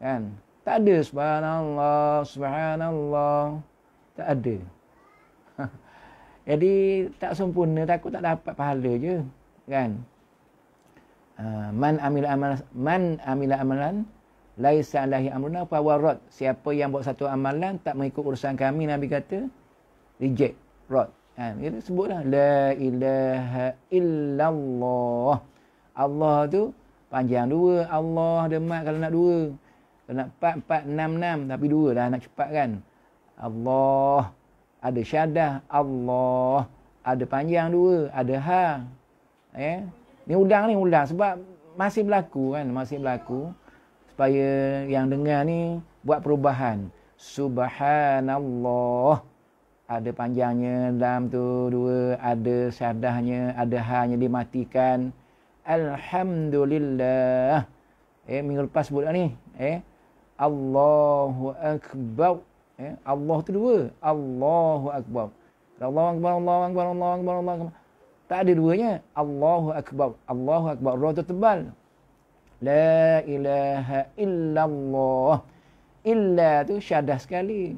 kan tak ada subhanallah subhanallah tak ada jadi tak sempurna takut tak dapat pahala je kan. Uh, man amil amal man amila amalan laisa alaihi amruna fa warad. Siapa yang buat satu amalan tak mengikut urusan kami Nabi kata reject rod. Kan? Ha, dia sebutlah la ilaha illallah. Allah tu panjang dua. Allah demat kalau nak dua. Kalau nak empat, empat, enam, enam. Tapi dua dah nak cepat kan. Allah ada syadah Allah ada panjang dua ada ha eh ni ulang ni ulang sebab masih berlaku kan masih berlaku supaya yang dengar ni buat perubahan subhanallah ada panjangnya dalam tu dua ada syadahnya ada hanya dimatikan alhamdulillah eh minggu lepas sebut ni eh Allahu akbar Ya, Allah tu dua. Allahu Akbar. Allah Allahu Akbar, Allahu Akbar, Allahu Akbar, Allahu Akbar. Tak ada duanya. Allahu Akbar. Allahu Akbar. Roh tu tebal. La ilaha illallah. Illa tu syadah sekali.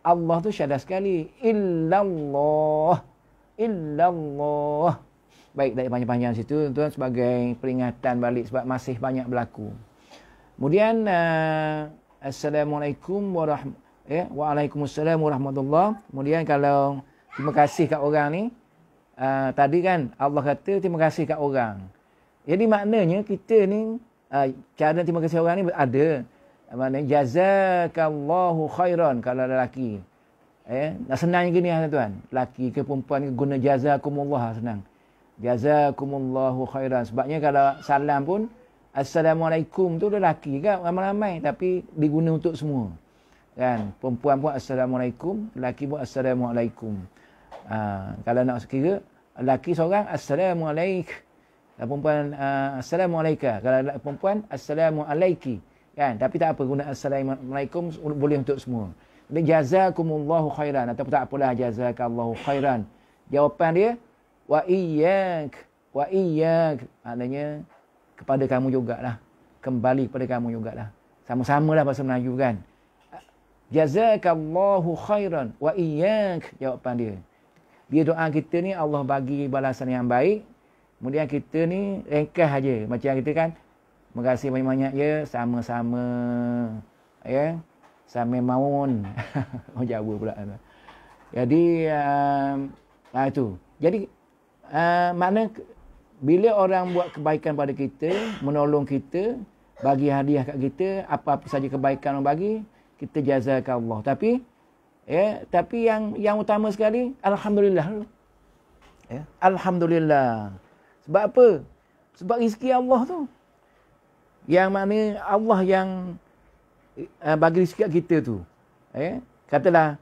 Allah tu syadah sekali. Illallah. Illallah. Baik, tak panjang-panjang situ. Tuan sebagai peringatan balik sebab masih banyak berlaku. Kemudian, uh, Assalamualaikum warahmatullahi Ya, eh? Waalaikumsalam warahmatullahi Kemudian kalau terima kasih kat orang ni, uh, tadi kan Allah kata terima kasih kat orang. Jadi maknanya kita ni, uh, cara terima kasih orang ni ada. Maknanya, jazakallahu khairan kalau lelaki. Eh, nak senang gini ya ah, tuan. lelaki ke perempuan ke guna jazakumullah senang. Jazakumullahu khairan. Sebabnya kalau salam pun, Assalamualaikum tu lelaki kan ramai-ramai. Tapi diguna untuk semua. Kan? Perempuan buat Assalamualaikum, lelaki buat Assalamualaikum. Ha, kalau nak kira, lelaki seorang assalamualaik, Dan perempuan uh, Assalamualaikum. Kalau perempuan Assalamualaikum. Kan? Tapi tak apa guna Assalamualaikum boleh untuk semua. Jazakumullahu khairan. Atau tak apalah jazakallahu khairan. Jawapan dia, wa iyyak wa iyyak maknanya kepada kamu jugalah kembali kepada kamu jugalah sama-samalah bahasa Melayu kan Jazakallahu khairan wa iyyak. Jawapan dia. Dia doa kita ni Allah bagi balasan yang baik. Kemudian kita ni ringkas aje macam kita kan. Makasih banyak-banyak ya sama-sama ya. Sama maun. oh jawab pula. Jadi uh, um, ah, itu. Jadi uh, makna bila orang buat kebaikan pada kita, menolong kita, bagi hadiah kat kita, apa-apa saja kebaikan orang bagi, kita jazakan Allah. Tapi ya, tapi yang yang utama sekali alhamdulillah. Ya, alhamdulillah. Sebab apa? Sebab rezeki Allah tu. Yang mana Allah yang uh, bagi rezeki kita tu. Ya, katalah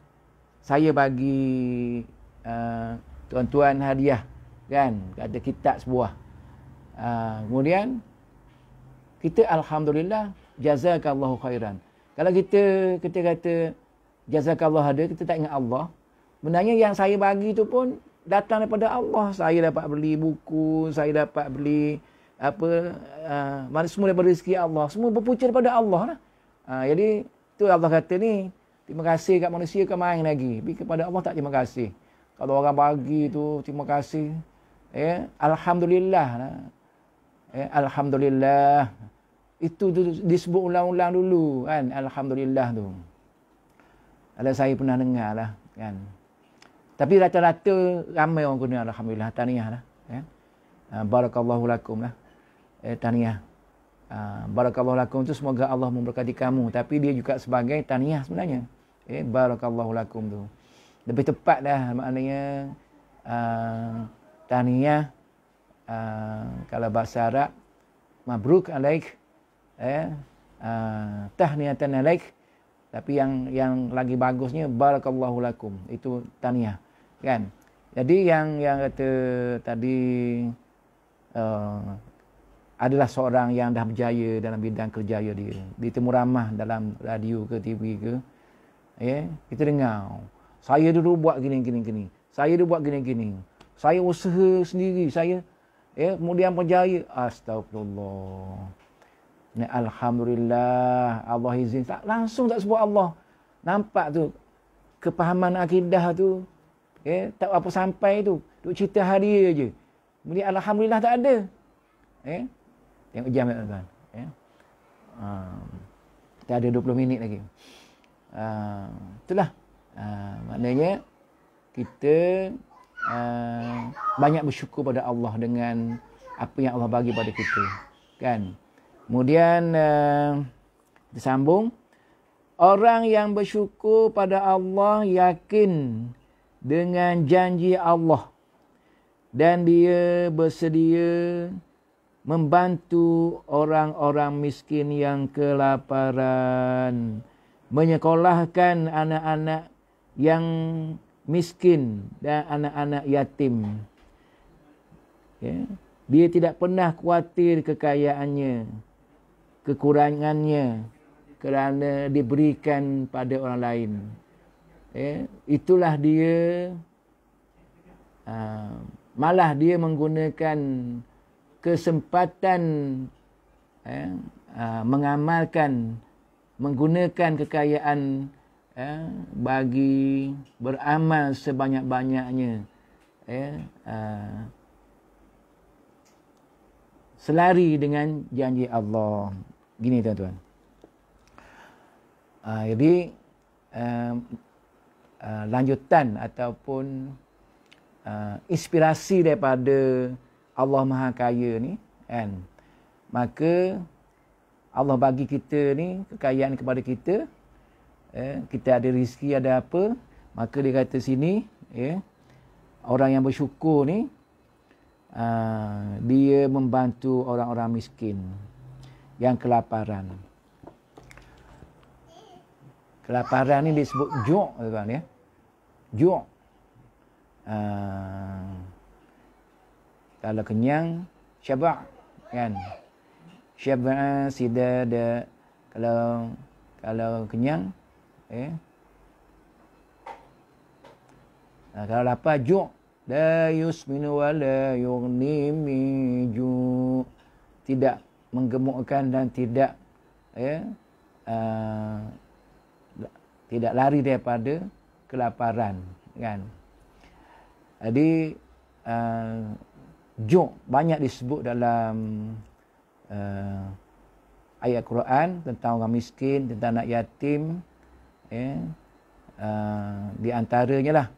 saya bagi uh, tuan-tuan hadiah kan ada kitab sebuah uh, kemudian kita alhamdulillah jazakallahu khairan kalau kita kita kata jazakallah Allah ada, kita tak ingat Allah. Benarnya yang saya bagi tu pun datang daripada Allah. Saya dapat beli buku, saya dapat beli apa ah, mana uh, semua daripada rezeki Allah. Semua berpunca daripada Allah lah. Uh, jadi tu Allah kata ni, terima kasih kat manusia ke main lagi. Tapi kepada Allah tak terima kasih. Kalau orang bagi tu terima kasih. Ya, alhamdulillah. Ya, yeah. alhamdulillah itu disebut ulang-ulang dulu kan alhamdulillah tu ada saya pernah dengar lah kan tapi rata-rata ramai orang guna alhamdulillah tahniah lah kan ya? ah, barakallahu lakum lah eh, tahniah uh, barakallahu lakum tu semoga Allah memberkati kamu tapi dia juga sebagai tahniah sebenarnya eh barakallahu lakum tu lebih tepat lah maknanya uh, tahniah uh, kalau bahasa Arab mabruk alaikum eh, uh, ah, tahniyatan alaik tapi yang yang lagi bagusnya barakallahu lakum itu tahniah kan jadi yang yang kata tadi uh, adalah seorang yang dah berjaya dalam bidang kerjaya dia di temu ramah dalam radio ke TV ke ya yeah, kita dengar saya dulu buat gini gini gini saya dulu buat gini gini saya usaha sendiri saya ya yeah, kemudian berjaya astagfirullah Ni alhamdulillah Allah izin tak langsung tak sebut Allah. Nampak tu kepahaman akidah tu okay, tak apa sampai tu. Duk cerita hari aje. Mulih alhamdulillah tak ada. Okay. Tengok jam tuan. Okay. Um, ah, kita ada 20 minit lagi. Uh, itulah. Uh, maknanya kita uh, banyak bersyukur pada Allah dengan apa yang Allah bagi pada kita. Kan? Kemudian uh, eh, disambung orang yang bersyukur pada Allah yakin dengan janji Allah dan dia bersedia membantu orang-orang miskin yang kelaparan menyekolahkan anak-anak yang miskin dan anak-anak yatim. Ya. Dia tidak pernah khawatir kekayaannya kekurangannya kerana diberikan pada orang lain. Eh, itulah dia uh, malah dia menggunakan kesempatan eh, uh, mengamalkan menggunakan kekayaan eh, bagi beramal sebanyak-banyaknya eh, uh, selari dengan janji Allah gini tuan-tuan. Uh, jadi uh, uh, lanjutan ataupun uh, inspirasi daripada Allah Maha Kaya ni kan. Maka Allah bagi kita ni kekayaan kepada kita eh, kita ada rezeki ada apa maka dia kata sini eh, orang yang bersyukur ni uh, dia membantu orang-orang miskin yang kelaparan. Kelaparan ini disebut juk, tuan ya. Juk. Uh, ah, kalau kenyang, syaba' kan. Syaba' sida da kalau kalau kenyang eh Nah, kalau lapar juk la yusminu wa la yughni tidak menggemukkan dan tidak ya, uh, tidak lari daripada kelaparan kan jadi uh, juk banyak disebut dalam uh, ayat Quran tentang orang miskin tentang anak yatim ya, uh, di antaranya lah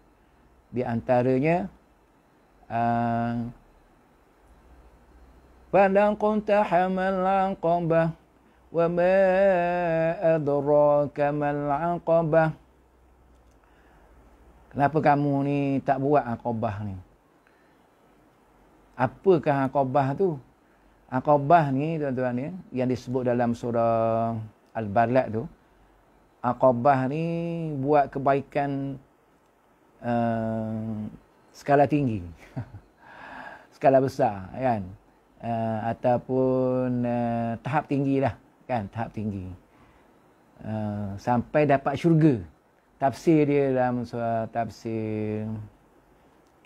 di antaranya uh, فلقت حمى العقبة وما أدراك ما العقبة Kenapa kamu ni tak buat akobah ni? Apakah akobah tu? Akobah ni tuan-tuan ya, yang disebut dalam surah Al-Balad tu. Akobah ni buat kebaikan uh, skala tinggi. skala besar kan? uh, ataupun uh, tahap tinggi lah kan tahap tinggi uh, sampai dapat syurga tafsir dia dalam surah tafsir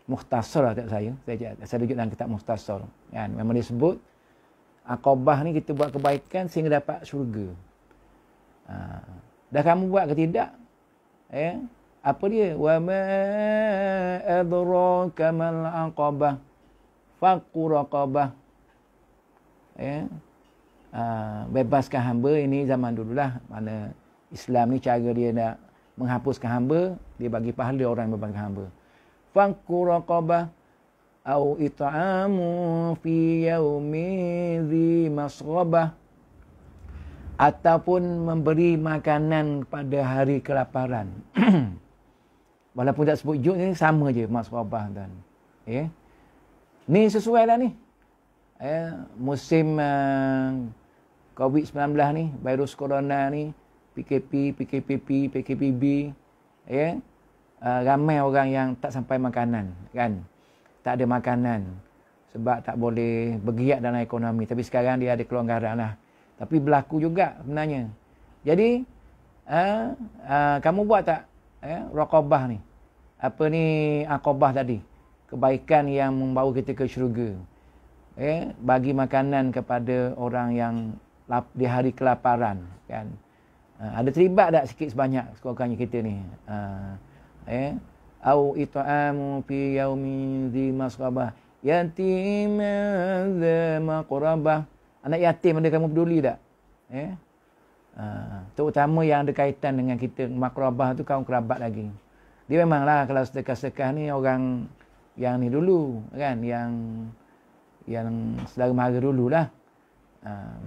Mukhtasar lah tak saya. Saya saya rujuk dalam kitab Mukhtasar. Kan? Memang dia sebut, Akobah ni kita buat kebaikan sehingga dapat syurga. Ha. Dah kamu buat ke tidak? Ya? Eh? Apa dia? Wa ma adraka mal aqabah faqu raqabah ya, uh, bebaskan hamba ini zaman dululah mana Islam ni cara dia nak menghapuskan hamba dia bagi pahala orang yang bebaskan hamba fanku au it'amu fi yaumi dhi masghabah ataupun memberi makanan pada hari kelaparan walaupun tak sebut jut ni sama je masghabah dan ya yeah. ni sesuai lah ni Ya, eh, musim uh, COVID-19 ni, virus corona ni, PKP, PKPP, PKPB, ya, eh, uh, ramai orang yang tak sampai makanan, kan? Tak ada makanan sebab tak boleh bergiat dalam ekonomi. Tapi sekarang dia ada kelonggaran lah. Tapi berlaku juga sebenarnya. Jadi, uh, uh, kamu buat tak eh, ya, rakabah ni? Apa ni akobah tadi? Kebaikan yang membawa kita ke syurga eh, bagi makanan kepada orang yang lap, di hari kelaparan kan uh, ada terlibat tak sikit sebanyak sekurang-kurangnya kita ni uh, eh au it'amu fi yaumin dhi masrabah yatim dhi maqrabah anak yatim ada kamu peduli tak eh uh, terutama yang ada kaitan dengan kita makrabah tu kaum kerabat lagi dia memanglah kalau sedekah-sedekah ni orang yang ni dulu kan yang yang saudara mara dululah. Um,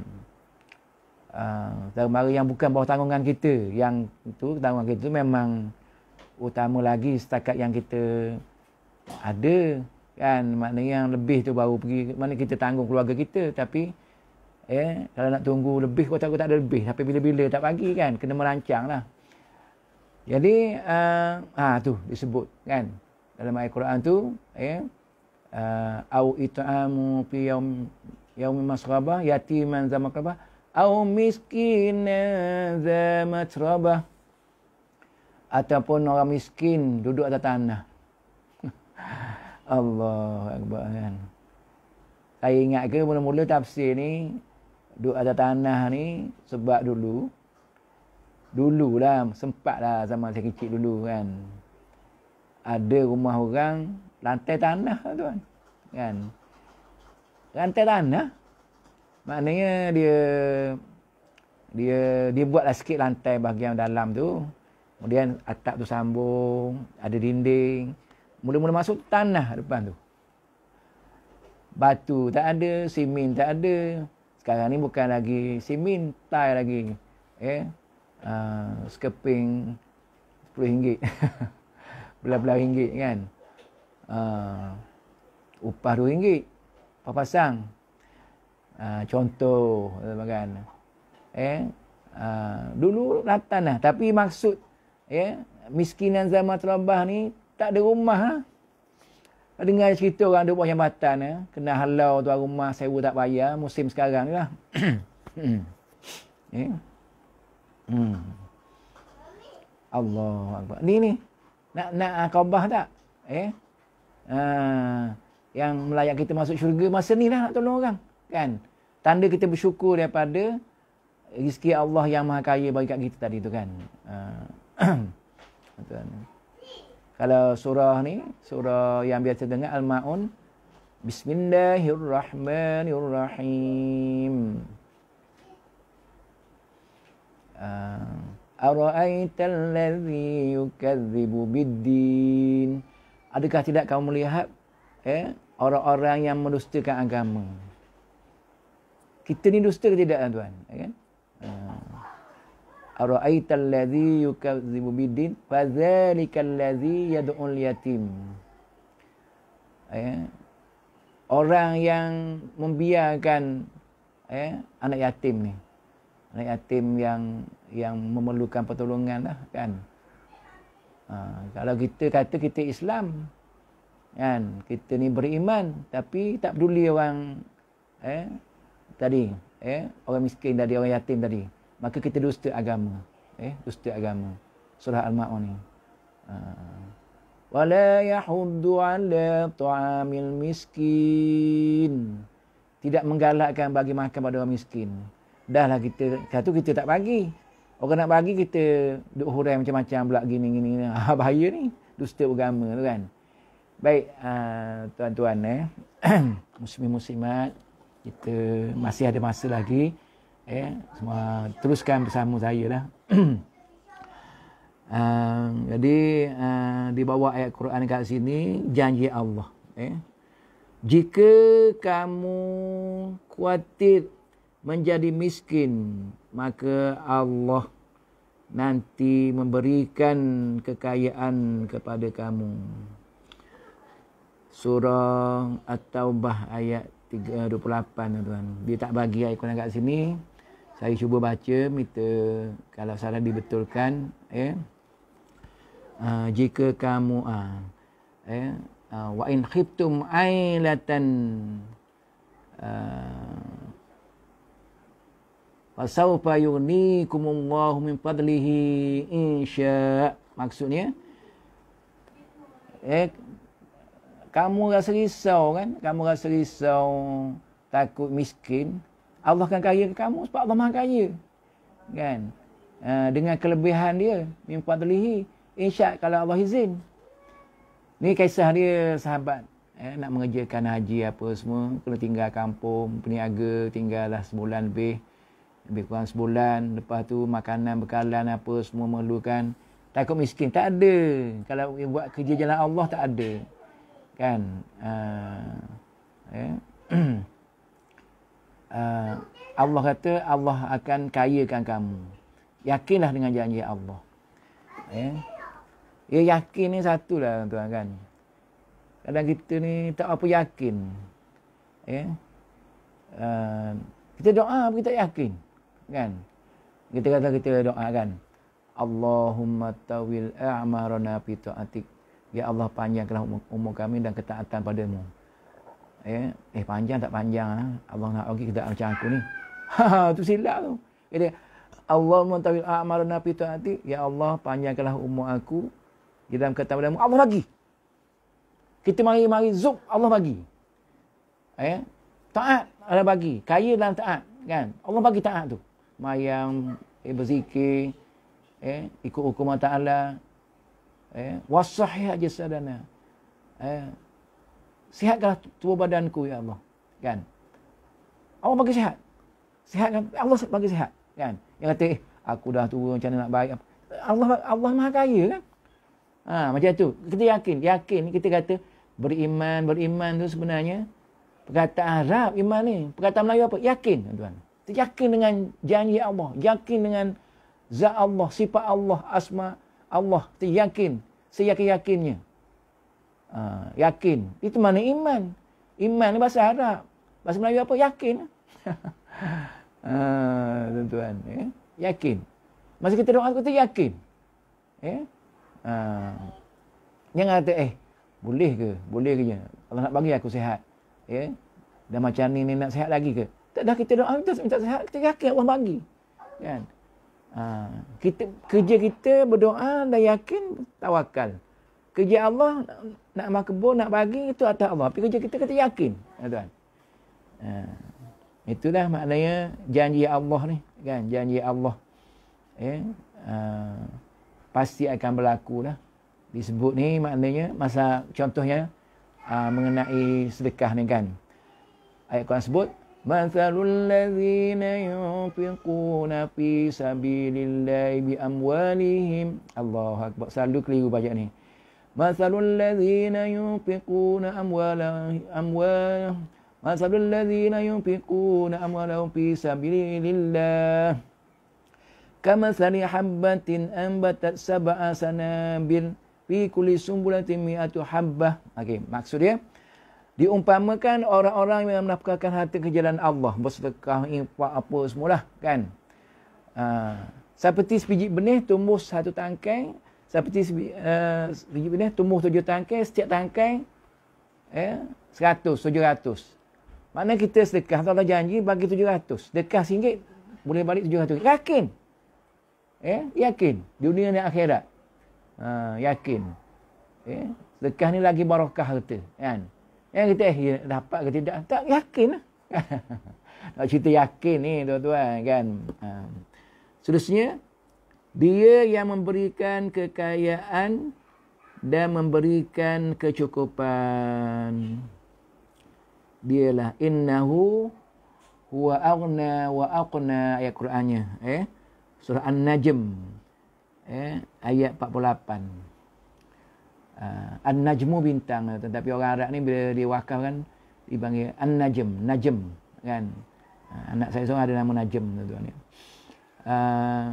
uh, saudara mara yang bukan bawah tanggungan kita. Yang itu, tanggungan kita itu memang utama lagi setakat yang kita ada. Kan? Mana yang lebih tu baru pergi, mana kita tanggung keluarga kita. Tapi, eh, kalau nak tunggu lebih, kuat tak, tak ada lebih. Tapi bila-bila tak pagi kan, kena merancang lah. Jadi, uh, ha, tu disebut kan. Dalam ayat Quran tu, ya. Eh, Uh, au it'amu fi yawm yawm masghaba yatiman za makrabah au miskin za matrabah ataupun orang miskin duduk atas tanah. Allah akbar kan. Saya ingat ke mula-mula tafsir ni duduk atas tanah ni sebab dulu dulu lah sempat lah zaman saya kecil dulu kan. Ada rumah orang Lantai tanah tu kan. kan? Lantai tanah. Maknanya dia dia dia buatlah sikit lantai bahagian dalam tu. Kemudian atap tu sambung, ada dinding. Mula-mula masuk tanah depan tu. Batu tak ada, simen tak ada. Sekarang ni bukan lagi simen, tai lagi. Ya. Yeah. Uh, sekeping RM10. Belah-belah ringgit kan uh, upah RM2 per pasang. Uh, contoh bagaimana? Eh, uh, dulu latan lah. Tapi maksud eh, miskinan zaman terlambah ni tak ada rumah lah. Dengar cerita orang ada buah jambatan eh. Kena halau tuan rumah sewa tak bayar musim sekarang ni lah. eh? hmm. Allah Ni ni. Nak nak akabah tak? Eh? ha, yang melayak kita masuk syurga masa ni lah nak tolong orang kan tanda kita bersyukur daripada rezeki Allah yang maha kaya bagi kat kita tadi tu kan ha, kalau surah ni surah yang biasa dengar al-maun bismillahirrahmanirrahim ha, أرأيت الذي biddin. Adakah tidak kamu melihat eh, orang-orang yang mendustakan agama? Kita ni dusta ke tidak tuan? Ya kan? Okay? Ah. Ara'aita allazi yukadzibu bid-din fa dzalika allazi yatim. Eh, orang yang membiarkan eh, anak yatim ni. Anak yatim yang yang memerlukan pertolongan lah kan. Ha, kalau kita kata kita Islam, kan? kita ni beriman, tapi tak peduli orang eh, tadi, eh, orang miskin tadi, orang yatim tadi. Maka kita dusta agama. Eh, dusta agama. Surah Al-Ma'un ni. Ha. Wala yahuddu ala tu'amil miskin. Tidak menggalakkan bagi makan pada orang miskin. Dahlah kita, kata kita tak bagi. Orang nak bagi kita duk hurai macam-macam pula gini gini. Ha bahaya ni. Dusta agama tu kan. Baik uh, tuan-tuan eh muslim muslimat kita masih ada masa lagi eh semua teruskan bersama saya lah. uh, jadi uh, di bawah ayat Quran kat sini janji Allah eh jika kamu kuatir menjadi miskin maka Allah nanti memberikan kekayaan kepada kamu. Surah At-Taubah ayat 28 eh, tuan. Dia tak bagi ayat Quran kat sini. Saya cuba baca minta kalau salah dibetulkan Eh? Uh, jika kamu ah uh, eh wa in khiftum ailatan ah, fasawfa yunikumullahu min padlihi insya maksudnya eh kamu rasa risau kan kamu rasa risau takut miskin Allah akan kaya ke kamu sebab Allah Maha kaya kan uh, dengan kelebihan dia min fadlihi insya kalau Allah izin ni kisah dia sahabat eh, nak mengerjakan haji apa semua kena tinggal kampung peniaga tinggallah sebulan lebih lebih kurang sebulan lepas tu makanan bekalan apa semua memerlukan takut miskin tak ada kalau buat kerja jalan Allah tak ada kan uh, eh? uh, Allah kata Allah akan kayakan kamu yakinlah dengan janji Allah eh? ya yakin ni satulah tuan kan kadang kita ni tak apa yakin eh? uh, kita doa pun kita yakin kan kita kata kita doa kan Allahumma tawil a'marana fi ta'atik ya Allah panjangkanlah umur kami dan ketaatan padamu eh eh panjang tak panjang ah ha? abang nak lagi kita macam aku ni ha tu silap tu kata Allahumma tawil a'marana fi ta'atik ya Allah panjangkanlah umur aku di dalam ketaatan padamu Allah lagi kita mari-mari zuk Allah bagi eh taat Allah bagi kaya dalam taat kan Allah bagi taat tu mayang, eh, berzikir, eh, ikut hukuman Ta'ala. Eh, Wasahiyah jasadana. Eh, sihatkanlah tubuh badanku, Ya Allah. Kan? Allah bagi sihat. Sihat kan? Allah bagi sihat. Kan? Yang kata, eh, aku dah tua macam nak baik. Allah Allah maha kaya kan? Ha, macam tu. Kita yakin. Yakin kita kata, beriman, beriman tu sebenarnya. Perkataan Arab iman ni. Perkataan Melayu apa? Yakin, tuan-tuan yakin dengan janji Allah, yakin dengan zat Allah, sifat Allah, asma Allah, kita yakin, seyakin-yakinnya. Ha, yakin. Itu mana iman? Iman ni bahasa Arab. Bahasa Melayu apa? Yakin. ha, tuan-tuan. Ya? Yakin. Masa kita doa, kita yakin. Ya? Ha. Jangan kata, eh, boleh ke? Boleh ke je? Allah nak bagi aku sehat. Ya? Dan macam ni, ni nak sehat lagi ke? Tak dah kita doa ah, kita minta sehat, kita yakin Allah bagi. Kan? Ha, kita, kerja kita berdoa dan yakin tawakal. Kerja Allah nak, nak makbul, nak bagi itu atas Allah. Tapi kerja kita kita yakin. Ya, tuan. Ha, ah, itulah maknanya janji Allah ni. Kan? Janji Allah. Ya? Ha, pasti akan berlaku lah. Disebut ni maknanya masa contohnya ha, mengenai sedekah ni kan. Ayat Quran sebut, مثل الذين ينفقون في سبيل الله بأموالهم الله أكبر سألوك لي بجأني مثل الذين ينفقون أموال أموال مثل الذين ينفقون أموالهم في سبيل الله كمثل حبة أنبتت سبع سنابل في كل سنبلة مئة حبة أوكي okay. maksudnya Diumpamakan orang-orang yang menafkahkan harta ke jalan Allah. Bersedekah, infak, apa semualah kan. Uh, seperti sebiji benih tumbuh satu tangkai. Seperti ah, sebiji uh, benih tumbuh tujuh tangkai. Setiap tangkai eh, seratus, tujuh ratus. Mana kita sedekah. Allah janji bagi tujuh ratus. Sedekah singgit boleh balik tujuh ratus. Yakin. Eh, yakin. Dunia dan akhirat. Uh, yakin. Eh, sedekah ni lagi barakah kata. Kan? Eh? Yang kita eh, ya, dapat ke tidak? Tak yakin lah. Nak cerita yakin ni tuan-tuan kan. Ha. Seterusnya, dia yang memberikan kekayaan dan memberikan kecukupan. Dialah innahu huwa aghna wa aqna ayat Qur'annya eh surah An-Najm eh ayat 48. Ah, An-Najmu bintang tetapi orang Arab ni bila dia wakaf kan dipanggil An-Najm, Najm kan. Ah, anak saya seorang ada nama Najm tu tuan ni. Ah,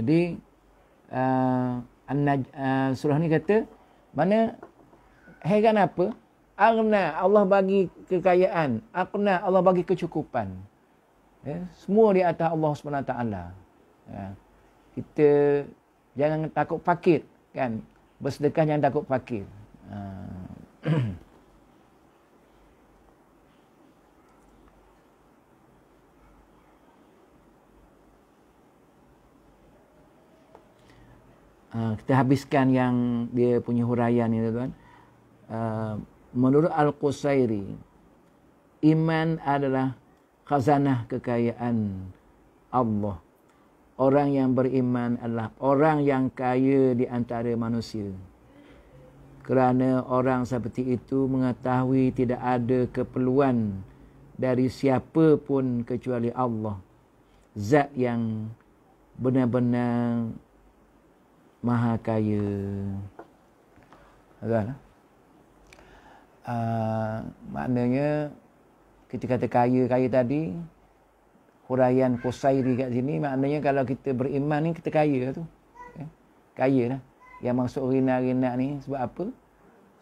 jadi uh, An-Naj uh, surah ni kata mana hegan apa? Agna Allah bagi kekayaan, Agna Allah bagi kecukupan. Ya, semua di atas Allah Subhanahu Wa ya, Kita jangan takut fakir kan bersedekah yang takut fakir. Ha. Uh, kita habiskan yang dia punya huraian ini tuan. Uh, ha, menurut Al-Qusairi, iman adalah khazanah kekayaan Allah orang yang beriman adalah orang yang kaya di antara manusia. Kerana orang seperti itu mengetahui tidak ada keperluan dari siapapun kecuali Allah. Zat yang benar-benar maha kaya. Azal. Uh, ah, maknanya kita kata kaya-kaya tadi, huraian kusairi kat sini maknanya kalau kita beriman ni kita kaya tu ya, kaya lah yang masuk rina-rina ni sebab apa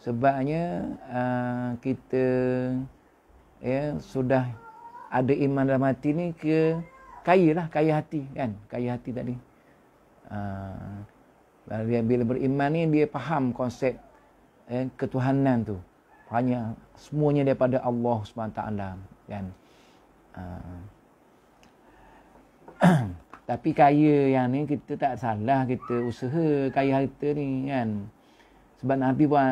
sebabnya uh, kita ya sudah ada iman dalam hati ni ke kaya lah kaya hati kan kaya hati tadi uh, bila, beriman ni dia faham konsep ya, ketuhanan tu hanya semuanya daripada Allah SWT kan uh, Tapi kaya yang ni kita tak salah kita usaha kaya harta ni kan. Sebab Nabi pun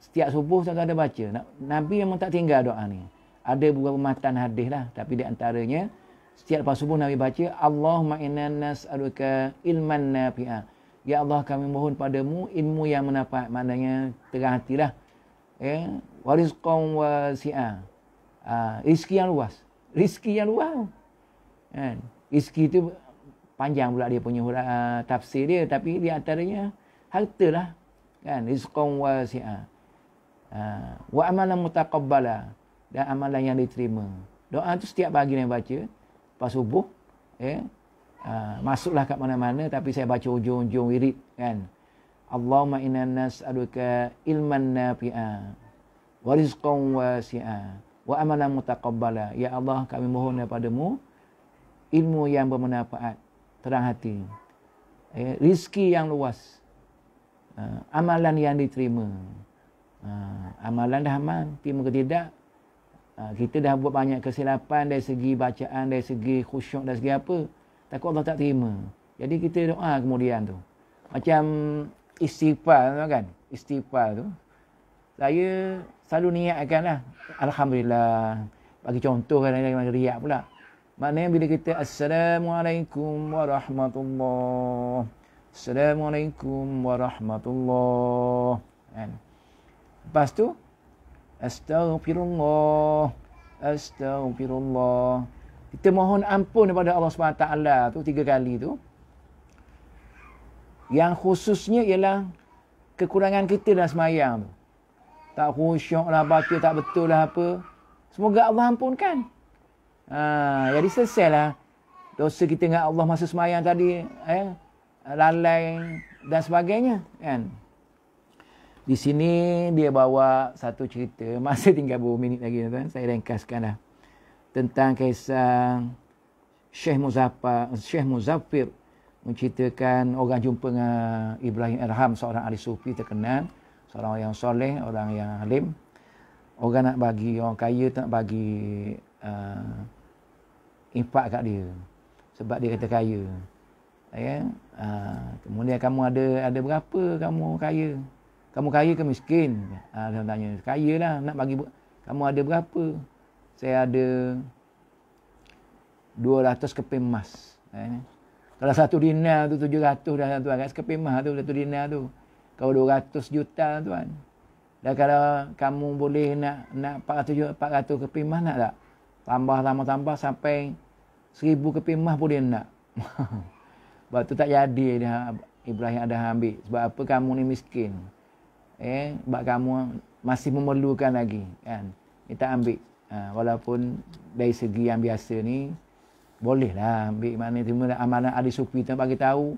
setiap subuh tuan ada baca. Nabi memang tak tinggal doa ni. Ada beberapa matan hadis lah. Tapi di antaranya setiap lepas subuh Nabi baca. Allahumma inna nas'aluka ilman nafi'ah. Ya Allah kami mohon padamu ilmu yang menafak. Maknanya terang lah. Ya. Warizqam wa si'ah. Ah, rizki yang luas. Rizki yang luas. Kan. Ya. Rizki tu panjang pula dia punya uh, tafsir dia. Tapi di antaranya harta lah. Kan? Rizqan wa si'a. Uh, wa amalan mutaqabbala. Dan amalan yang diterima. Doa tu setiap pagi yang baca. Lepas subuh. Ya. Uh, masuklah kat mana-mana. Tapi saya baca ujung-ujung wirid. Kan? Allahumma inna nas'aluka ilman nafi'a. Wa rizqan wa si'a. Wa amalan mutaqabbala. Ya Allah kami mohon daripadamu ilmu yang bermanfaat, terang hati, eh, rizki yang luas, uh, amalan yang diterima. Uh, amalan dah aman, terima ke tidak. Uh, kita dah buat banyak kesilapan dari segi bacaan, dari segi khusyuk, dari segi apa. Takut Allah tak terima. Jadi kita doa kemudian tu. Macam istighfar kan. Istighfar tu. Saya selalu niatkan lah. Alhamdulillah. Bagi contoh kan, riak pula. Maknanya bila kita Assalamualaikum warahmatullahi Assalamualaikum warahmatullahi kan? Lepas tu Astaghfirullah Astaghfirullah Kita mohon ampun kepada Allah SWT tu Tiga kali tu Yang khususnya ialah Kekurangan kita dalam semayang tu Tak khusyuk lah, baca tak betul lah apa Semoga Allah ampunkan. Ha, jadi selesailah dosa kita dengan Allah masa semayang tadi. Eh? Lalai dan sebagainya. Kan? Di sini dia bawa satu cerita. Masih tinggal beberapa minit lagi. Tuan. Saya ringkaskan dah. Tentang kisah Syekh Muzaffar, Syekh Muzaffir menceritakan orang jumpa dengan Ibrahim Erham seorang ahli sufi terkenal, seorang yang soleh, orang yang alim. Orang nak bagi, orang kaya tak bagi uh, impak kat dia sebab dia kata kaya ya ha, kemudian kamu ada ada berapa kamu kaya kamu kaya ke miskin ha, dia tanya kaya lah nak bagi kamu ada berapa saya ada 200 keping emas eh. kalau satu dinar tu 700 dah tuan kan keping emas tu satu dinar tu kalau 200 juta tuan dan kalau kamu boleh nak nak 400 400 keping emas nak tak tambah lama tambah sampai seribu keping emas pun dia nak. Sebab tu tak jadi dia, Ibrahim ada ambil. Sebab apa kamu ni miskin. Eh, sebab kamu masih memerlukan lagi. Kan? Kita ambil. Ha, walaupun dari segi yang biasa ni, bolehlah ambil. Maksudnya, cuma amanah Adi Sufi tu bagi tahu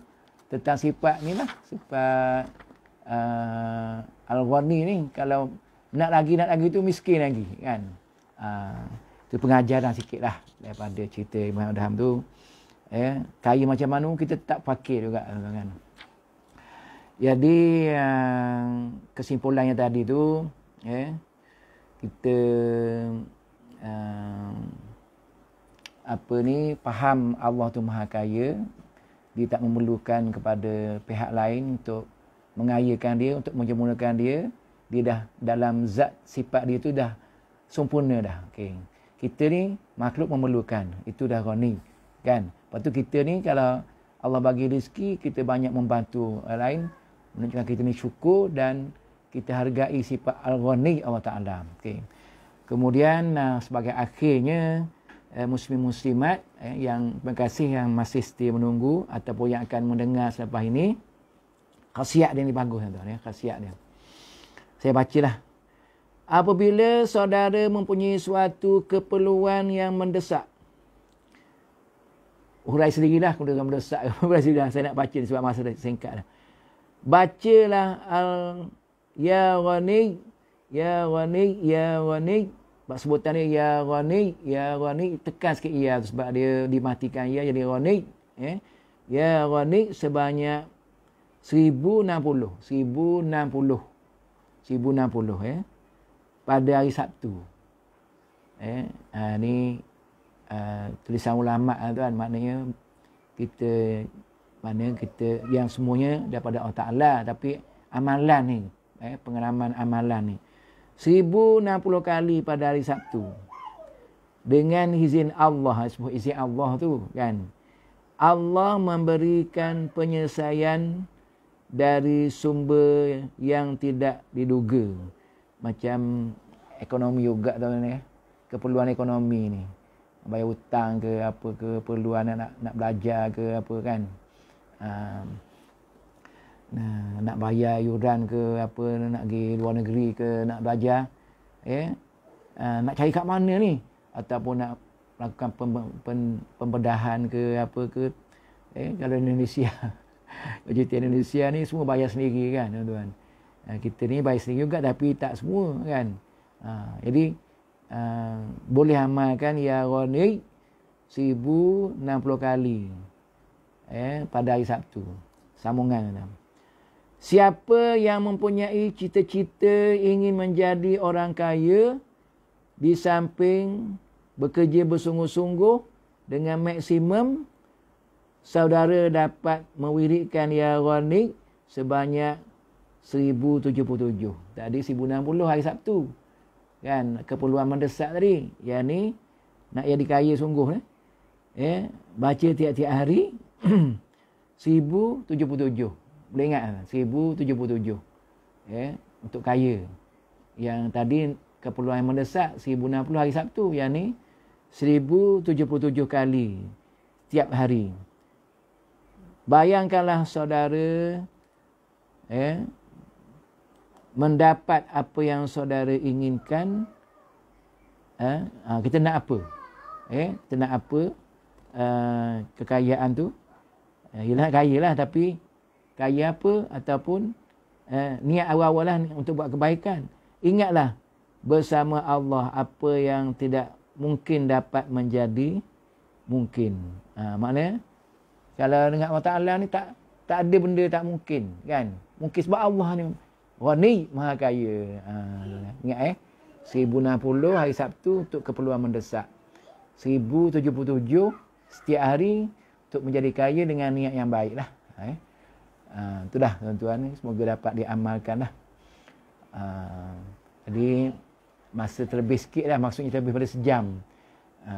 tentang sifat ni lah. Sifat uh, Al-Ghani ni. Kalau nak lagi, nak lagi tu miskin lagi. Kan? Uh, itu pengajaran sikit lah daripada cerita Imam Adham tu. Eh, ya, kaya macam mana kita tak pakai juga. Kan? Jadi eh, kesimpulannya tadi tu, ya, eh, kita uh, apa ni faham Allah tu maha kaya dia tak memerlukan kepada pihak lain untuk mengayakan dia untuk menjemunakan dia dia dah dalam zat sifat dia tu dah sempurna dah okey kita ni makhluk memerlukan. Itu dah rohani. Kan? Lepas tu kita ni kalau Allah bagi rezeki, kita banyak membantu orang lain. Menunjukkan kita ni syukur dan kita hargai sifat al-rohani Allah Ta'ala. Okay. Kemudian uh, sebagai akhirnya, eh, muslim-muslimat eh, yang berkasih yang masih setia menunggu ataupun yang akan mendengar selepas ini. Khasiat dia ni bagus. Ya, khasiat dia. Saya bacalah Apabila saudara mempunyai suatu keperluan yang mendesak. Hurai sendirilah lah dia mendesak. Hurai lah. Saya nak baca ni sebab masa dah singkat. Lah. Bacalah al ya ghani ya ghani ya ghani bab sebutan ni ya ghani ya ghani tekan sikit ya sebab dia dimatikan ya jadi ghani eh ya ghani sebanyak 1060 1060 1060 eh pada hari Sabtu. Eh, ha, ni uh, tulisan ulama lah, tuan maknanya kita mana kita yang semuanya daripada Allah Taala tapi amalan ni eh, pengalaman amalan ni 1060 kali pada hari Sabtu dengan izin Allah ha, sebab izin Allah tu kan Allah memberikan penyelesaian dari sumber yang tidak diduga macam ekonomi juga tahun ni keperluan ekonomi ni bayar hutang ke apa ke keperluan nak, nak nak belajar ke apa kan um, nah, nak bayar yuran ke apa nak pergi luar negeri ke nak belajar ya yeah? uh, nak cari kat mana ni ataupun nak melakukan pem, pem, pembedahan ke apa ke eh kalau Indonesia budget Indonesia ni semua bayar sendiri kan tuan-tuan Ah, kita ni baik juga tapi tak semua kan. Ha, jadi uh, boleh amalkan ya Roni 1060 kali eh, pada hari Sabtu. Sambungan. Siapa yang mempunyai cita-cita ingin menjadi orang kaya di samping bekerja bersungguh-sungguh dengan maksimum saudara dapat mewirikan ya Roni sebanyak 1077. Tadi 1060 hari Sabtu. Kan keperluan mendesak tadi. Yang ni nak jadi kaya sungguh eh. eh baca tiap-tiap hari 1077. Boleh ingat lah. 1077. Eh, untuk kaya. Yang tadi keperluan mendesak 1060 hari Sabtu. Yang ni 1077 kali tiap hari. Bayangkanlah saudara eh, mendapat apa yang saudara inginkan ha? Ha, kita nak apa eh kita nak apa ha, kekayaan tu ialah eh, ha, kaya lah tapi kaya apa ataupun ha, niat awal-awal lah untuk buat kebaikan ingatlah bersama Allah apa yang tidak mungkin dapat menjadi mungkin ha, maknanya kalau dengan Allah Ta'ala ni tak tak ada benda tak mungkin kan mungkin sebab Allah ni Rani Maha Kaya. Ha, ah, ingat eh. 1060 hari Sabtu untuk keperluan mendesak. 1077 setiap hari untuk menjadi kaya dengan niat yang baik lah. Eh. Ha, itulah tuan-tuan. Semoga dapat diamalkan lah. Ha, jadi masa terlebih sikit lah. Maksudnya terlebih pada sejam. Ha,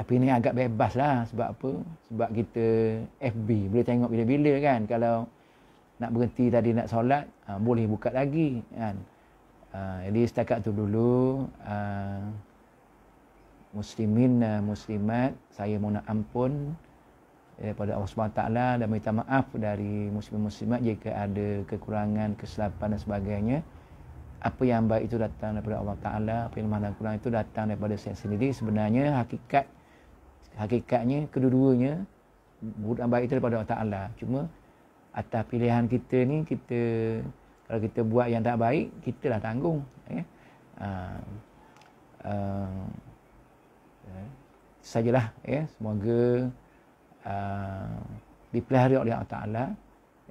tapi ini agak bebas lah. Sebab apa? Sebab kita FB. Boleh tengok bila-bila kan. Kalau nak berhenti tadi nak solat ha, boleh buka lagi kan ha, jadi setakat tu dulu ha, muslimin dan muslimat saya mohon ampun daripada Allah Subhanahu taala dan minta maaf dari muslim muslimat jika ada kekurangan kesilapan dan sebagainya apa yang baik itu datang daripada Allah taala apa yang mana kurang itu datang daripada saya sendiri sebenarnya hakikat hakikatnya kedua-duanya buruk dan baik itu daripada Allah taala cuma atas pilihan kita ni kita kalau kita buat yang tak baik kita lah tanggung ya. ah, ah, eh? Uh, uh, sajalah eh? semoga uh, ah, dipelihara oleh Allah Ta'ala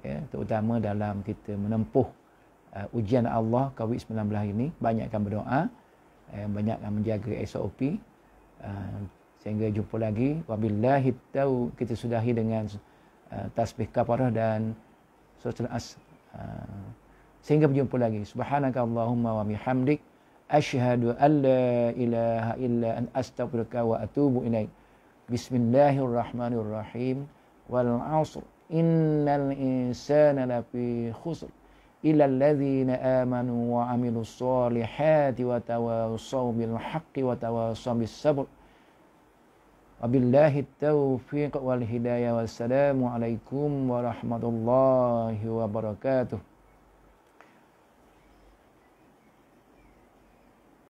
eh? terutama dalam kita menempuh uh, ujian Allah COVID-19 ini banyakkan berdoa eh, banyakkan menjaga SOP uh, sehingga jumpa lagi wabillahi tau kita sudahi dengan Uh, tasbih kafarah dan surat al-as uh, sehingga berjumpa lagi subhanaka allahumma wa bihamdik asyhadu an la ilaha illa an astaghfiruka wa atubu ilaik bismillahirrahmanirrahim wal asr innal insana lafi khusr illa alladhina amanu wa amilus solihati wa tawassaw bil haqqi wa tawassaw bis sabr Wabillahi taufiq wal hidayah wassalamu alaikum warahmatullahi wabarakatuh.